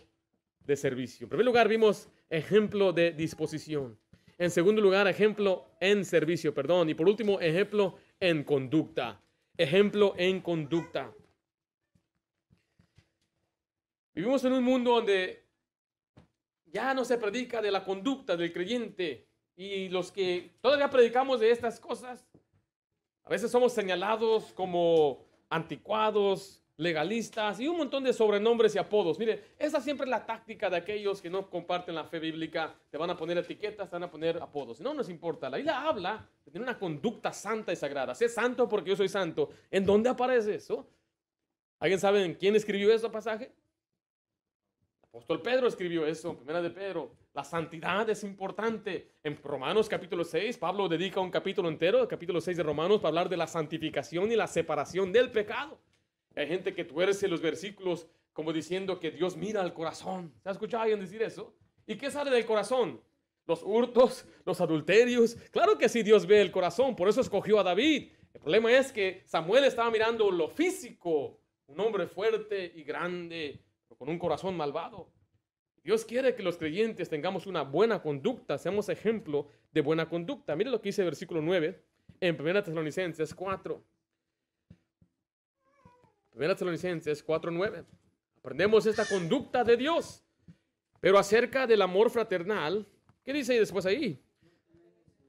de servicio. En primer lugar, vimos ejemplo de disposición. En segundo lugar, ejemplo en servicio, perdón. Y por último, ejemplo en conducta. Ejemplo en conducta. Vivimos en un mundo donde ya no se predica de la conducta del creyente, y los que todavía predicamos de estas cosas, a veces somos señalados como anticuados, legalistas y un montón de sobrenombres y apodos. Mire, esa siempre es la táctica de aquellos que no comparten la fe bíblica. Te van a poner etiquetas, te van a poner apodos. No nos importa. La Biblia habla de una conducta santa y sagrada. Sé santo porque yo soy santo. ¿En dónde aparece eso? ¿Alguien sabe en quién escribió ese pasaje? apóstol Pedro escribió eso Primera de Pedro. La santidad es importante. En Romanos capítulo 6, Pablo dedica un capítulo entero, capítulo 6 de Romanos, para hablar de la santificación y la separación del pecado. Hay gente que tuerce los versículos como diciendo que Dios mira al corazón. ¿Se ha escuchado alguien decir eso? ¿Y qué sale del corazón? Los hurtos, los adulterios. Claro que sí, Dios ve el corazón. Por eso escogió a David. El problema es que Samuel estaba mirando lo físico. Un hombre fuerte y grande con un corazón malvado. Dios quiere que los creyentes tengamos una buena conducta, seamos ejemplo de buena conducta. Mire lo que dice el versículo 9 en 1 Tesalonicenses 4. 1 Tesalonicenses 4:9. Aprendemos esta conducta de Dios. Pero acerca del amor fraternal, ¿qué dice después ahí?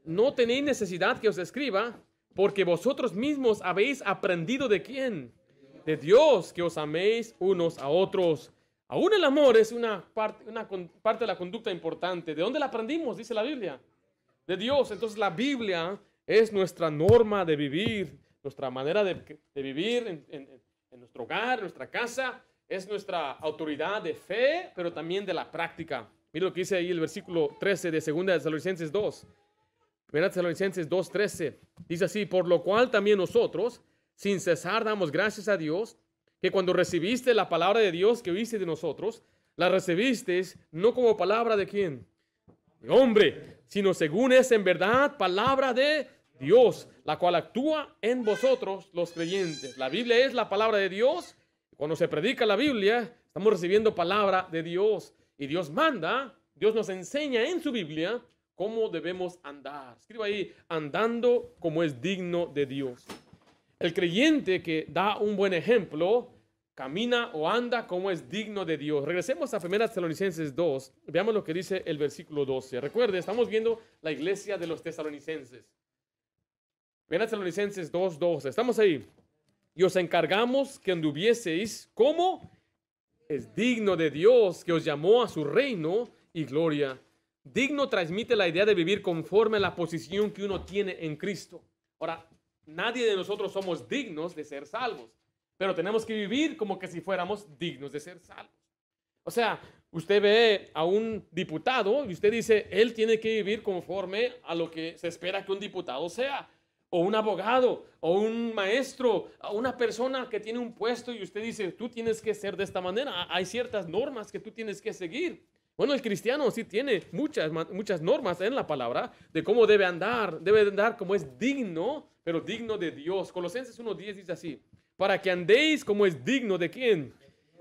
No tenéis necesidad que os escriba, porque vosotros mismos habéis aprendido de quién? De Dios, que os améis unos a otros Aún el amor es una parte, de la conducta importante. ¿De dónde la aprendimos? Dice la Biblia. De Dios. Entonces la Biblia es nuestra norma de vivir, nuestra manera de, vivir en, nuestro hogar, en nuestra casa. Es nuestra autoridad de fe, pero también de la práctica. Mira lo que dice ahí el versículo 13 de 2 de Tesalonicenses 2. 1 Tesalonicenses 2, 13. Dice así, por lo cual también nosotros, sin cesar, damos gracias a Dios que cuando recibiste la palabra de Dios que oíste de nosotros, la recibiste no como palabra de quién, hombre, sino según es en verdad palabra de Dios, la cual actúa en vosotros los creyentes. La Biblia es la palabra de Dios. Cuando se predica la Biblia, estamos recibiendo palabra de Dios. Y Dios manda, Dios nos enseña en su Biblia cómo debemos andar. Escriba ahí, andando como es digno de Dios. El creyente que da un buen ejemplo camina o anda como es digno de Dios. Regresemos a 1 Tesalonicenses 2. Veamos lo que dice el versículo 12. Recuerde, estamos viendo la iglesia de los tesalonicenses. 1 Tesalonicenses 2, 12. Estamos ahí. Y os encargamos que anduvieseis como es digno de Dios que os llamó a su reino y gloria. Digno transmite la idea de vivir conforme a la posición que uno tiene en Cristo. Ahora, Nadie de nosotros somos dignos de ser salvos, pero tenemos que vivir como que si fuéramos dignos de ser salvos. O sea, usted ve a un diputado y usted dice, él tiene que vivir conforme a lo que se espera que un diputado sea, o un abogado, o un maestro, o una persona que tiene un puesto y usted dice, tú tienes que ser de esta manera, hay ciertas normas que tú tienes que seguir. Bueno, el cristiano sí tiene muchas, muchas normas en la palabra de cómo debe andar, debe andar como es digno, pero digno de Dios. Colosenses 1.10 dice así, para que andéis como es digno de quién?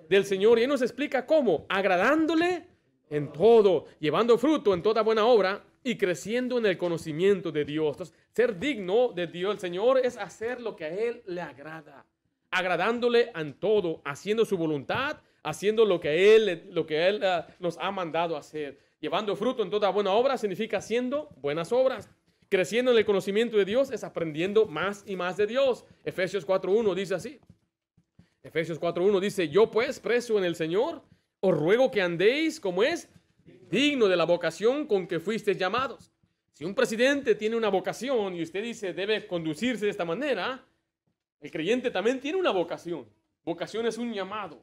Del Señor. Y él nos explica cómo, agradándole en todo, llevando fruto en toda buena obra y creciendo en el conocimiento de Dios. ser digno de Dios, el Señor, es hacer lo que a Él le agrada, agradándole en todo, haciendo su voluntad haciendo lo que Él, lo que él ah, nos ha mandado hacer. Llevando fruto en toda buena obra significa haciendo buenas obras. Creciendo en el conocimiento de Dios es aprendiendo más y más de Dios. Efesios 4.1 dice así. Efesios 4.1 dice, yo pues, preso en el Señor, os ruego que andéis como es digno de la vocación con que fuisteis llamados. Si un presidente tiene una vocación y usted dice debe conducirse de esta manera, el creyente también tiene una vocación. Vocación es un llamado.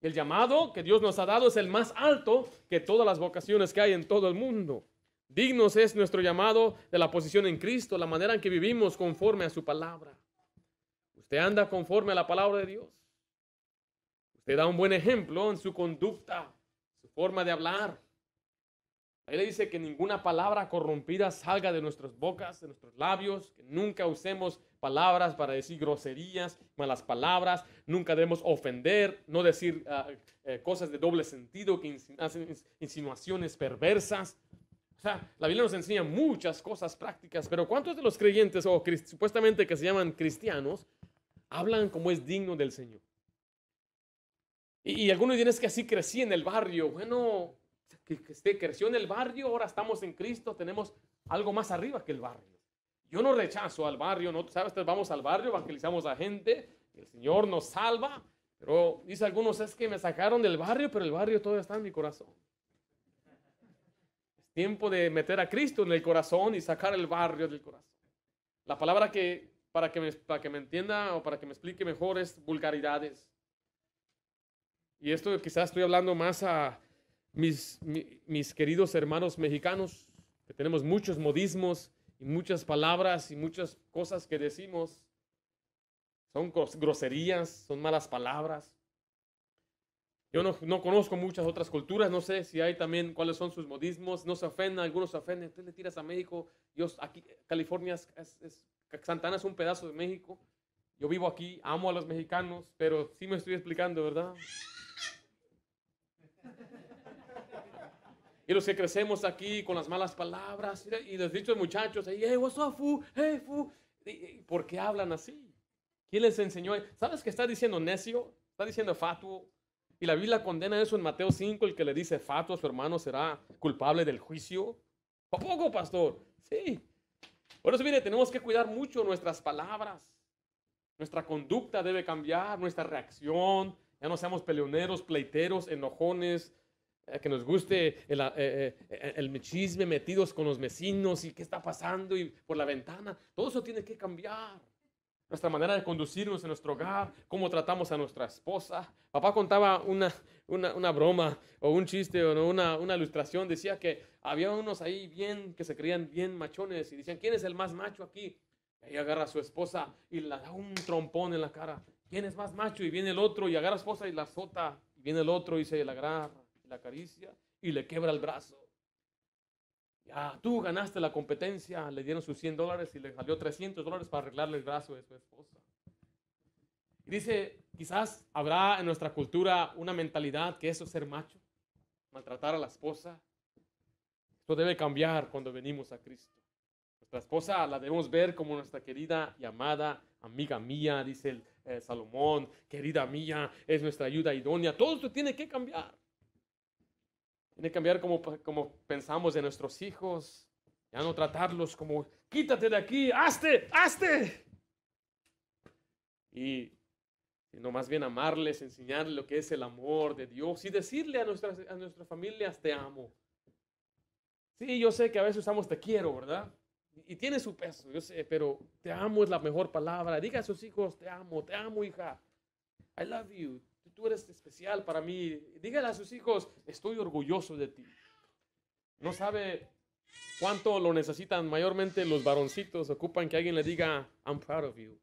El llamado que Dios nos ha dado es el más alto que todas las vocaciones que hay en todo el mundo. Dignos es nuestro llamado de la posición en Cristo, la manera en que vivimos conforme a su palabra. Usted anda conforme a la palabra de Dios. Usted da un buen ejemplo en su conducta, su forma de hablar, él dice que ninguna palabra corrompida salga de nuestras bocas, de nuestros labios, que nunca usemos palabras para decir groserías, malas palabras, nunca debemos ofender, no decir ah, eh, cosas de doble sentido que hacen insinuaciones perversas. O sea, la Biblia nos enseña muchas cosas prácticas, pero ¿cuántos de los creyentes o supuestamente que se llaman cristianos hablan como es digno del Señor? Y, y algunos dicen es que así crecí en el barrio. Bueno, que, que este, creció en el barrio, ahora estamos en Cristo, tenemos algo más arriba que el barrio. Yo no rechazo al barrio, no, sabes, vamos al barrio, evangelizamos a gente, el Señor nos salva, pero dice algunos, es que me sacaron del barrio, pero el barrio todavía está en mi corazón. Es tiempo de meter a Cristo en el corazón y sacar el barrio del corazón. La palabra que, para que para que me entienda o para que me explique mejor es vulgaridades. Y esto quizás estoy hablando más a, mis, mis queridos hermanos mexicanos, que tenemos muchos modismos y muchas palabras y muchas cosas que decimos. Son groserías, son malas palabras. Yo no, conozco muchas otras culturas, no sé si hay también cuáles son sus modismos, no se ofenden, algunos se ofenden, tú le tiras a México, yo aquí, California, es, es, Santana es un pedazo de México, yo vivo aquí, amo a los mexicanos, pero sí me estoy explicando, ¿verdad? Y los que crecemos aquí con las malas palabras y los dichos muchachos, hey, ¿Por qué hablan así? ¿Quién les enseñó? ¿Sabes que está diciendo necio? Está diciendo fatuo. Y la Biblia condena eso en Mateo 5, el que le dice fatuo a su hermano será culpable del juicio. ¿A poco, pastor? Sí. Por eso, mire, tenemos que cuidar mucho nuestras palabras. Nuestra conducta debe cambiar, nuestra reacción. Ya no seamos peleoneros, pleiteros, enojones, que nos guste el, eh, eh, el, chisme metidos con los vecinos y qué está pasando y por la ventana. Todo eso tiene que cambiar. Nuestra manera de conducirnos en nuestro hogar, cómo tratamos a nuestra esposa. Papá contaba una, una, una broma o un chiste o una, una, ilustración. Decía que había unos ahí bien que se creían bien machones y decían, ¿quién es el más macho aquí? Y agarra a su esposa y le da un trompón en la cara. ¿Quién es más macho? Y viene el otro y agarra a su esposa y la azota. Y viene el otro y se la agarra la caricia, y le quebra el brazo. Ya, tú ganaste la competencia, le dieron sus 100 dólares y le salió 300 dólares para arreglarle el brazo de su esposa. Y dice, quizás habrá en nuestra cultura una mentalidad que eso ser macho, maltratar a la esposa. Esto debe cambiar cuando venimos a Cristo. Nuestra esposa la debemos ver como nuestra querida y amada amiga mía, dice el, eh, Salomón, querida mía, es nuestra ayuda idónea. Todo esto tiene que cambiar. Tiene que cambiar como, pues, como pensamos de nuestros hijos. Ya no tratarlos como, quítate de aquí, hazte, hazte. Y sino más bien amarles, enseñarles lo que es el amor de Dios y decirle a nuestras, a nuestras familias, te amo. Sí, yo sé que a veces usamos te quiero, ¿verdad? Y, y tiene su peso, yo sé, pero te amo es la mejor palabra. Diga a sus hijos, te amo, te amo, hija. I love you tú eres especial para mí. Dígale a sus hijos, estoy orgulloso de ti. No sabe cuánto lo necesitan. Mayormente los varoncitos ocupan que alguien le diga, I'm proud of you.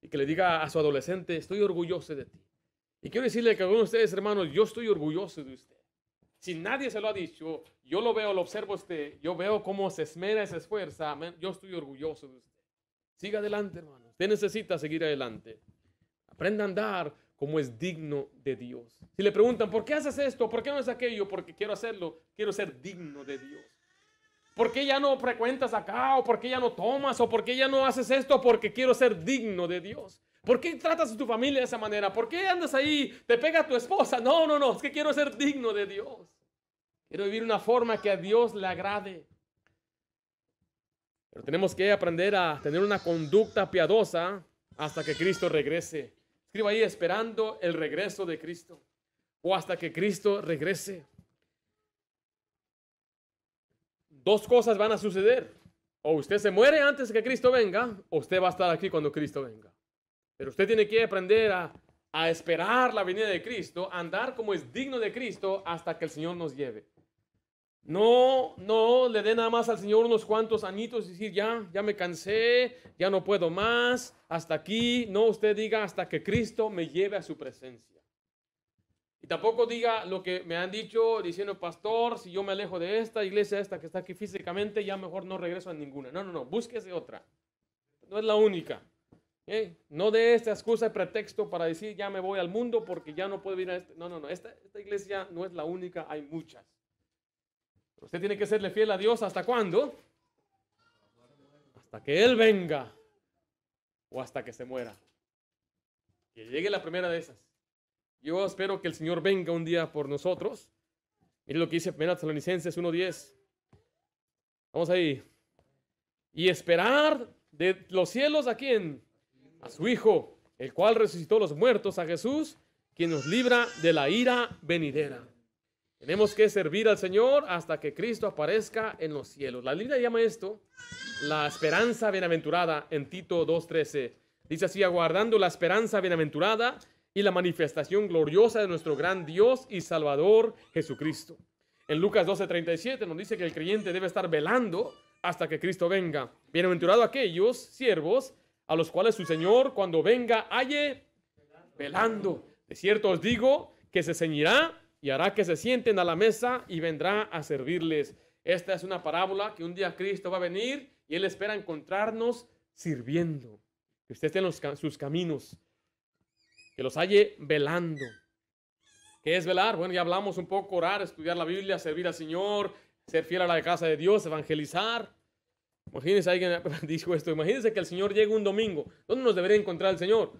Y que le diga a su adolescente, estoy orgulloso de ti. Y quiero decirle que algunos de ustedes, hermanos, yo estoy orgulloso de usted. Si nadie se lo ha dicho, yo lo veo, lo observo a usted, yo veo cómo se esmera esa se esfuerza. Yo estoy orgulloso de usted. Siga adelante, hermano. Usted necesita seguir adelante. Aprenda a andar como es digno de Dios. Si le preguntan, ¿por qué haces esto? ¿Por qué no haces aquello? Porque quiero hacerlo, quiero ser digno de Dios. ¿Por qué ya no frecuentas acá? ¿O por qué ya no tomas? ¿O por qué ya no haces esto? Porque quiero ser digno de Dios. ¿Por qué tratas a tu familia de esa manera? ¿Por qué andas ahí? ¿Te pega a tu esposa? No, no, no, es que quiero ser digno de Dios. Quiero vivir una forma que a Dios le agrade. Pero tenemos que aprender a tener una conducta piadosa hasta que Cristo regrese. Escriba ahí esperando el regreso de Cristo o hasta que Cristo regrese. Dos cosas van a suceder. O usted se muere antes que Cristo venga, o usted va a estar aquí cuando Cristo venga. Pero usted tiene que aprender a, a esperar la venida de Cristo, andar como es digno de Cristo hasta que el Señor nos lleve. No, no, le dé nada más al Señor unos cuantos añitos y decir, ya, ya me cansé, ya no puedo más, hasta aquí. No, usted diga, hasta que Cristo me lleve a su presencia. Y tampoco diga lo que me han dicho diciendo, pastor, si yo me alejo de esta iglesia, esta que está aquí físicamente, ya mejor no regreso a ninguna. No, no, no, búsquese otra. No es la única. ¿Eh? No dé esta excusa y pretexto para decir, ya me voy al mundo porque ya no puedo ir a este. No, no, no, esta iglesia no es la única, hay muchas. Usted tiene que serle fiel a Dios hasta cuándo? Hasta que Él venga o hasta que se muera. Que llegue la primera de esas. Yo espero que el Señor venga un día por nosotros. Mire lo que dice 1 Salonicenses 1.10. Vamos ahí. Y esperar de los cielos a quién? A su Hijo, el cual resucitó los muertos, a Jesús, quien nos libra de la ira venidera. Tenemos que servir al Señor hasta que Cristo aparezca en los cielos. La Biblia llama esto la esperanza bienaventurada en Tito 2.13. Dice así, aguardando la esperanza bienaventurada y la manifestación gloriosa de nuestro gran Dios y Salvador Jesucristo. En Lucas 12:37 nos dice que el creyente debe estar velando hasta que Cristo venga. Bienaventurado aquellos siervos a los cuales su Señor cuando venga halle velando. De cierto os digo que se ceñirá y hará que se sienten a la mesa y vendrá a servirles. Esta es una parábola que un día Cristo va a venir y Él espera encontrarnos sirviendo. Que usted esté en sus caminos, que los halle velando. ¿Qué es velar? Bueno, ya hablamos un poco, orar, estudiar la Biblia, servir al Señor, ser fiel a la casa de Dios, evangelizar. Imagínense, alguien dijo esto, imagínense que el Señor llegue un domingo. ¿Dónde nos debería encontrar el Señor?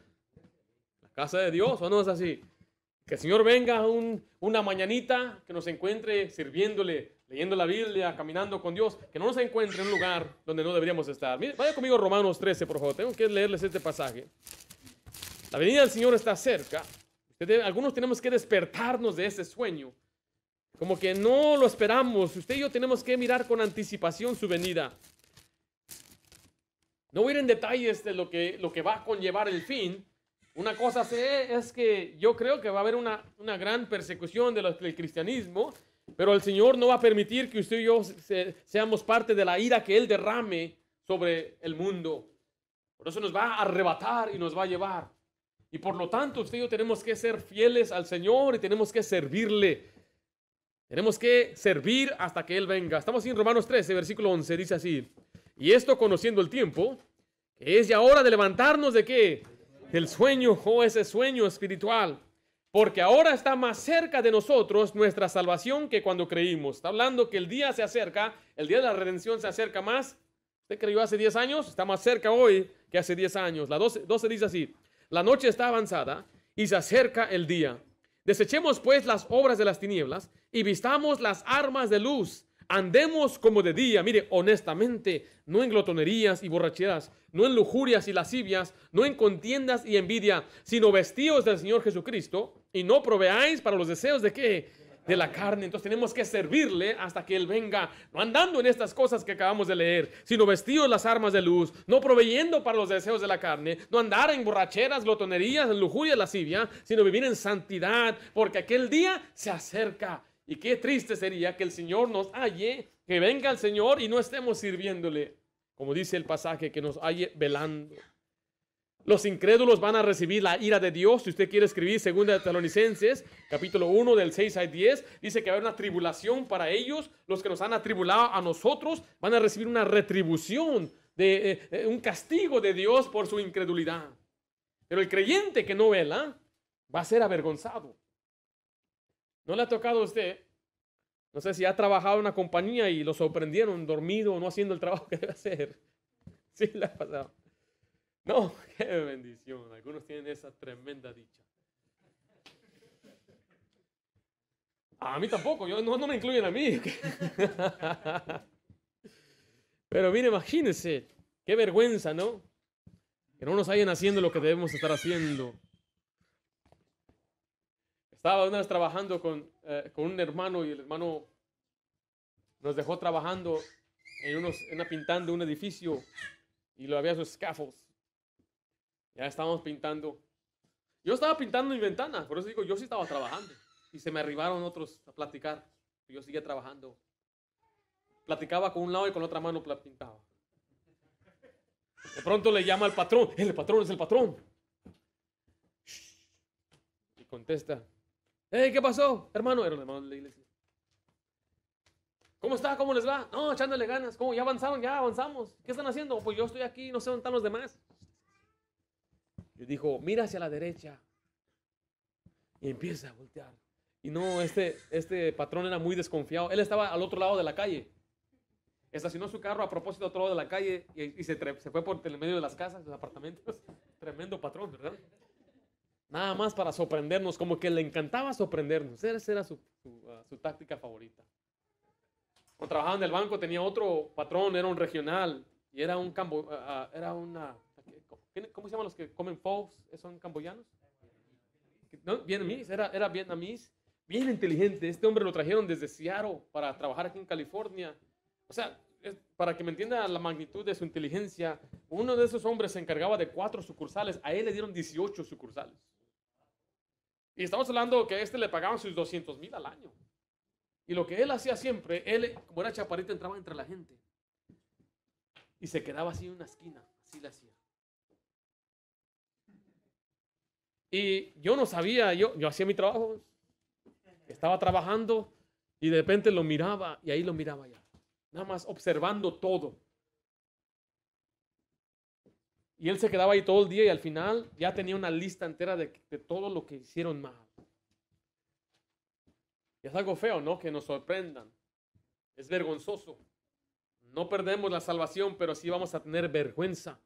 La casa de Dios, ¿o no es así? Que el Señor venga una mañanita, que nos encuentre sirviéndole, leyendo la Biblia, caminando con Dios, que no nos encuentre en un lugar donde no deberíamos estar. vaya conmigo Romanos 13, por favor. Tengo que leerles este pasaje. La venida del Señor está cerca. Algunos tenemos que despertarnos de ese sueño. Como que no lo esperamos. Usted y yo tenemos que mirar con anticipación su venida. No voy a ir en detalles de lo que va a conllevar el fin, una cosa sé es que yo creo que va a haber una, una gran persecución del cristianismo, pero el Señor no va a permitir que usted y yo seamos parte de la ira que Él derrame sobre el mundo. Por eso nos va a arrebatar y nos va a llevar. Y por lo tanto, usted y yo tenemos que ser fieles al Señor y tenemos que servirle. Tenemos que servir hasta que Él venga. Estamos en Romanos 13, versículo 11, dice así. Y esto conociendo el tiempo, que es ya hora de levantarnos de qué? el sueño o ese sueño espiritual, porque ahora está más cerca de nosotros nuestra salvación que cuando creímos. Está hablando que el día se acerca, el día de la redención se acerca más. ¿Usted creyó hace 10 años? Está más cerca hoy que hace 10 años. La 12, 12 dice así, la noche está avanzada y se acerca el día. Desechemos pues las obras de las tinieblas y vistamos las armas de luz Andemos como de día, mire, honestamente, no en glotonerías y borracheras, no en lujurias y lascivias, no en contiendas y envidia, sino vestidos del Señor Jesucristo y no proveáis para los deseos de qué? De la carne. Entonces tenemos que servirle hasta que Él venga, no andando en estas cosas que acabamos de leer, sino vestidos las armas de luz, no proveyendo para los deseos de la carne, no andar en borracheras, glotonerías, lujurias, y lascivia, sino vivir en santidad, porque aquel día se acerca. Y qué triste sería que el Señor nos halle, que venga el Señor y no estemos sirviéndole, como dice el pasaje, que nos halle velando. Los incrédulos van a recibir la ira de Dios. Si usted quiere escribir 2 de Tesalonicenses, capítulo 1 del 6 al 10, dice que va a haber una tribulación para ellos. Los que nos han atribulado a nosotros van a recibir una retribución, de, eh, eh, un castigo de Dios por su incredulidad. Pero el creyente que no vela va a ser avergonzado. ¿No le ha tocado a usted? No sé si ha trabajado en una compañía y lo sorprendieron dormido o no haciendo el trabajo que debe hacer. Sí, le ha pasado. No, qué bendición. Algunos tienen esa tremenda dicha. A mí tampoco, yo, no, me incluyen a mí. Pero mire, imagínense, qué vergüenza, ¿no? Que no nos hayan haciendo lo que debemos estar haciendo. Estaba una vez trabajando con, eh, con un hermano y el hermano nos dejó trabajando en, unos, una, pintando un edificio y lo había sus scaffolds. Ya estábamos pintando. Yo estaba pintando mi ventana, por eso digo, yo sí estaba trabajando. Y se me arribaron otros a platicar. Yo seguía trabajando. Platicaba con un lado y con la otra mano pintaba. De pronto le llama al patrón. El patrón es el patrón. Y contesta. ¿qué pasó, hermano? Era el hermano de la iglesia. ¿Cómo está? ¿Cómo les va? No, echándole ganas. ¿Cómo? ¿Ya avanzaron? Ya avanzamos. ¿Qué están haciendo? Pues yo estoy aquí, no sé dónde están los demás. Y dijo, mira hacia la derecha. Y empieza a voltear. Y no, este, este patrón era muy desconfiado. Él estaba al otro lado de la calle. Estacionó su carro a propósito al otro lado de la calle y, se, se, fue por el medio de las casas, los apartamentos. Tremendo patrón, ¿verdad? Nada más para sorprendernos, como que le encantaba sorprendernos. Esa era ah, su, táctica favorita. Cuando trabajaba en el banco tenía otro patrón, era un regional y era un cambo, ah, ah, era una, ¿cómo se llaman los que comen fox ¿Son camboyanos? No, era, era vietnamís, bien inteligente. Este hombre lo trajeron desde Seattle para trabajar aquí en California. O sea, para que me entienda la magnitud de su inteligencia, uno de esos hombres se encargaba de cuatro sucursales, a él le dieron 18 sucursales. Y estamos hablando que a este le pagaban sus 200 mil al año. Y lo que él hacía siempre, él, como era chaparrito entraba entre la gente. Y se quedaba así en una esquina, así lo hacía. Y yo no sabía, yo, yo hacía mi trabajo. Estaba trabajando y de repente lo miraba y ahí lo miraba ya nada más observando todo. Y él se quedaba ahí todo el día y al final ya tenía una lista entera de, todo lo que hicieron mal. Y es algo feo, ¿no? Que nos sorprendan. Es vergonzoso. No perdemos la salvación, pero sí vamos a tener vergüenza.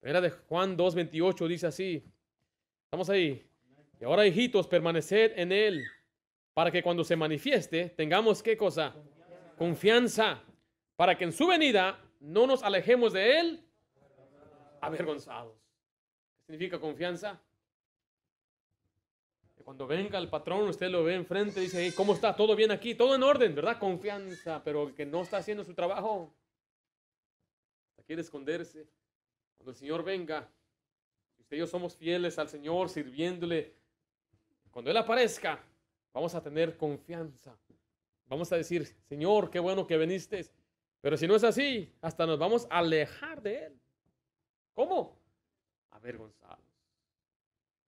Era de Juan 2.28, dice así. Estamos ahí. Y ahora, hijitos, permaneced en él, para que cuando se manifieste, tengamos qué cosa? confianza para que en su venida no nos alejemos de Él avergonzados. ¿Qué significa confianza? cuando venga el patrón, usted lo ve enfrente, dice, ¿cómo está? ¿Todo bien aquí? ¿Todo en orden? ¿Verdad? Confianza, pero que no está haciendo su trabajo. Quiere esconderse. Cuando el Señor venga, usted y yo somos fieles al Señor, sirviéndole, cuando Él aparezca, vamos a tener confianza vamos a decir, Señor, qué bueno que viniste. Pero si no es así, hasta nos vamos a alejar de Él. ¿Cómo? Avergonzados.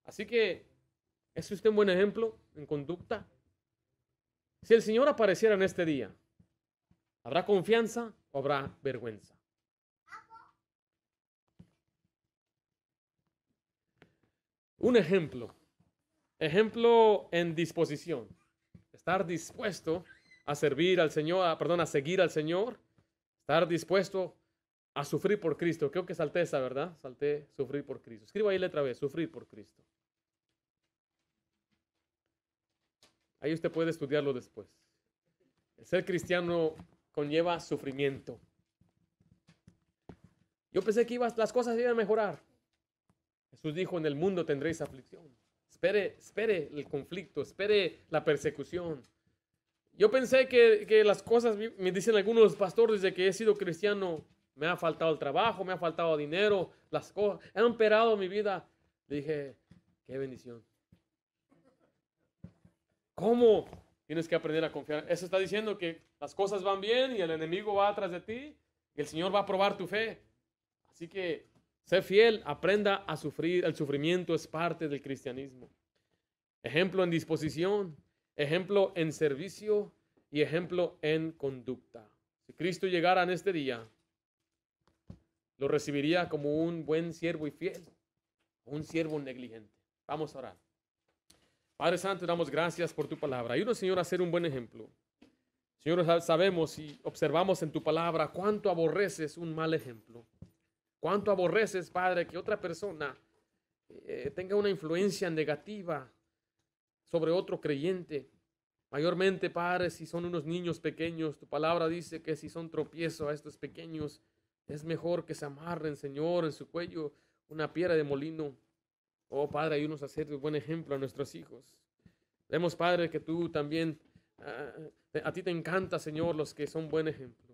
Así que, ¿es usted un buen ejemplo en conducta? Si el Señor apareciera en este día, ¿habrá confianza o habrá vergüenza? Un ejemplo. Ejemplo en disposición. Estar dispuesto a servir al Señor, perdón, a seguir al Señor, estar dispuesto a sufrir por Cristo. Creo que salté esa, ¿verdad? Salté sufrir por Cristo. Escribo ahí letra B, sufrir por Cristo. Ahí usted puede estudiarlo después. El ser cristiano conlleva sufrimiento. Yo pensé que las cosas iban a mejorar. Jesús dijo, en el mundo tendréis aflicción. Espere, espere el conflicto, espere la persecución. Yo pensé que, que, las cosas, me dicen algunos pastores, de que he sido cristiano, me ha faltado el trabajo, me ha faltado dinero, las cosas, han operado mi vida. dije, qué bendición. ¿Cómo? Tienes que aprender a confiar. Eso está diciendo que las cosas van bien y el enemigo va atrás de ti y el Señor va a probar tu fe. Así que sé fiel, aprenda a sufrir. El sufrimiento es parte del cristianismo. Ejemplo en disposición ejemplo en servicio y ejemplo en conducta. Si Cristo llegara en este día, lo recibiría como un buen siervo y fiel, un siervo negligente. Vamos a orar. Padre Santo, damos gracias por tu palabra. Ayúdanos, Señor, a ser un buen ejemplo. Señor, sabemos y observamos en tu palabra cuánto aborreces un mal ejemplo. Cuánto aborreces, Padre, que otra persona eh, tenga una influencia negativa sobre otro creyente. Mayormente, Padre, si son unos niños pequeños, tu palabra dice que si son tropiezo a estos pequeños, es mejor que se amarren, Señor, en su cuello una piedra de molino. Oh, Padre, ayúdanos a hacer buen ejemplo a nuestros hijos. Vemos, Padre, que tú también, ah, a ti te encanta, Señor, los que son buen ejemplo.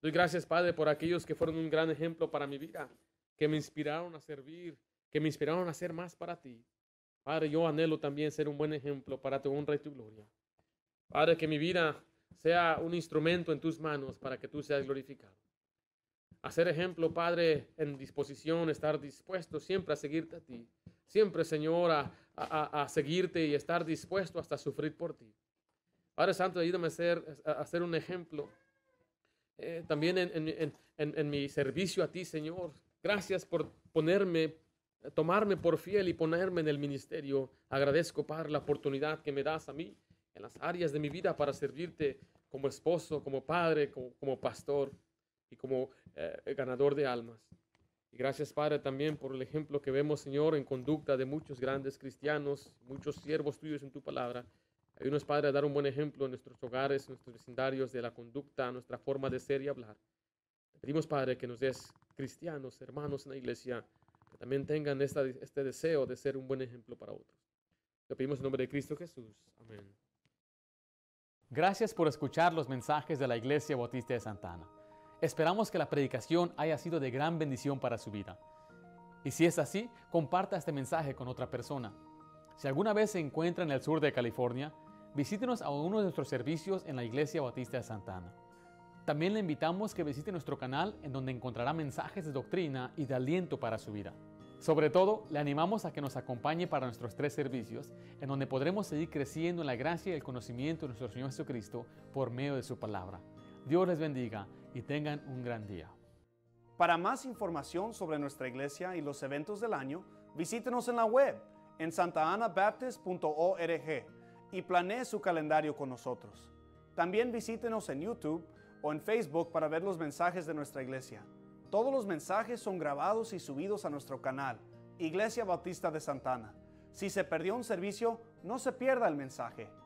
Doy gracias, Padre, por aquellos que fueron un gran ejemplo para mi vida, que me inspiraron a servir, que me inspiraron a ser más para ti. Padre, yo anhelo también ser un buen ejemplo para tu honra y tu gloria. Padre, que mi vida sea un instrumento en tus manos para que tú seas glorificado. Hacer ejemplo, Padre, en disposición, estar dispuesto siempre a seguirte a ti. Siempre, Señor, a, a, seguirte y estar dispuesto hasta sufrir por ti. Padre Santo, ayúdame a ser, a un ejemplo. Eh, también en, en, en, en mi servicio a ti, Señor. Gracias por ponerme tomarme por fiel y ponerme en el ministerio. Agradezco, Padre, la oportunidad que me das a mí en las áreas de mi vida para servirte como esposo, como padre, como, pastor y como eh, ganador de almas. Y gracias, Padre, también por el ejemplo que vemos, Señor, en conducta de muchos grandes cristianos, muchos siervos tuyos en tu palabra. Ayúdanos, Padre, a dar un buen ejemplo en nuestros hogares, en nuestros vecindarios, de la conducta, nuestra forma de ser y hablar. pedimos, Padre, que nos des cristianos, hermanos en la iglesia, también tengan este deseo de ser un buen ejemplo para otros. Le pedimos en nombre de Cristo Jesús. Amén. Gracias por escuchar los mensajes de la Iglesia Bautista de Santana. Esperamos que la predicación haya sido de gran bendición para su vida. Y si es así, comparta este mensaje con otra persona. Si alguna vez se encuentra en el sur de California, visítenos a uno de nuestros servicios en la Iglesia Bautista de Santana. También le invitamos que visite nuestro canal en donde encontrará mensajes de doctrina y de aliento para su vida. Sobre todo, le animamos a que nos acompañe para nuestros tres servicios, en donde podremos seguir creciendo en la gracia y el conocimiento de nuestro Señor Jesucristo por medio de su palabra. Dios les bendiga y tengan un gran día. Para más información sobre nuestra iglesia y los eventos del año, visítenos en la web en santaanabaptist.org y planee su calendario con nosotros. También visítenos en YouTube o en Facebook para ver los mensajes de nuestra iglesia. Todos los mensajes son grabados y subidos a nuestro canal, Iglesia Bautista de Santana. Si se perdió un servicio, no se pierda el mensaje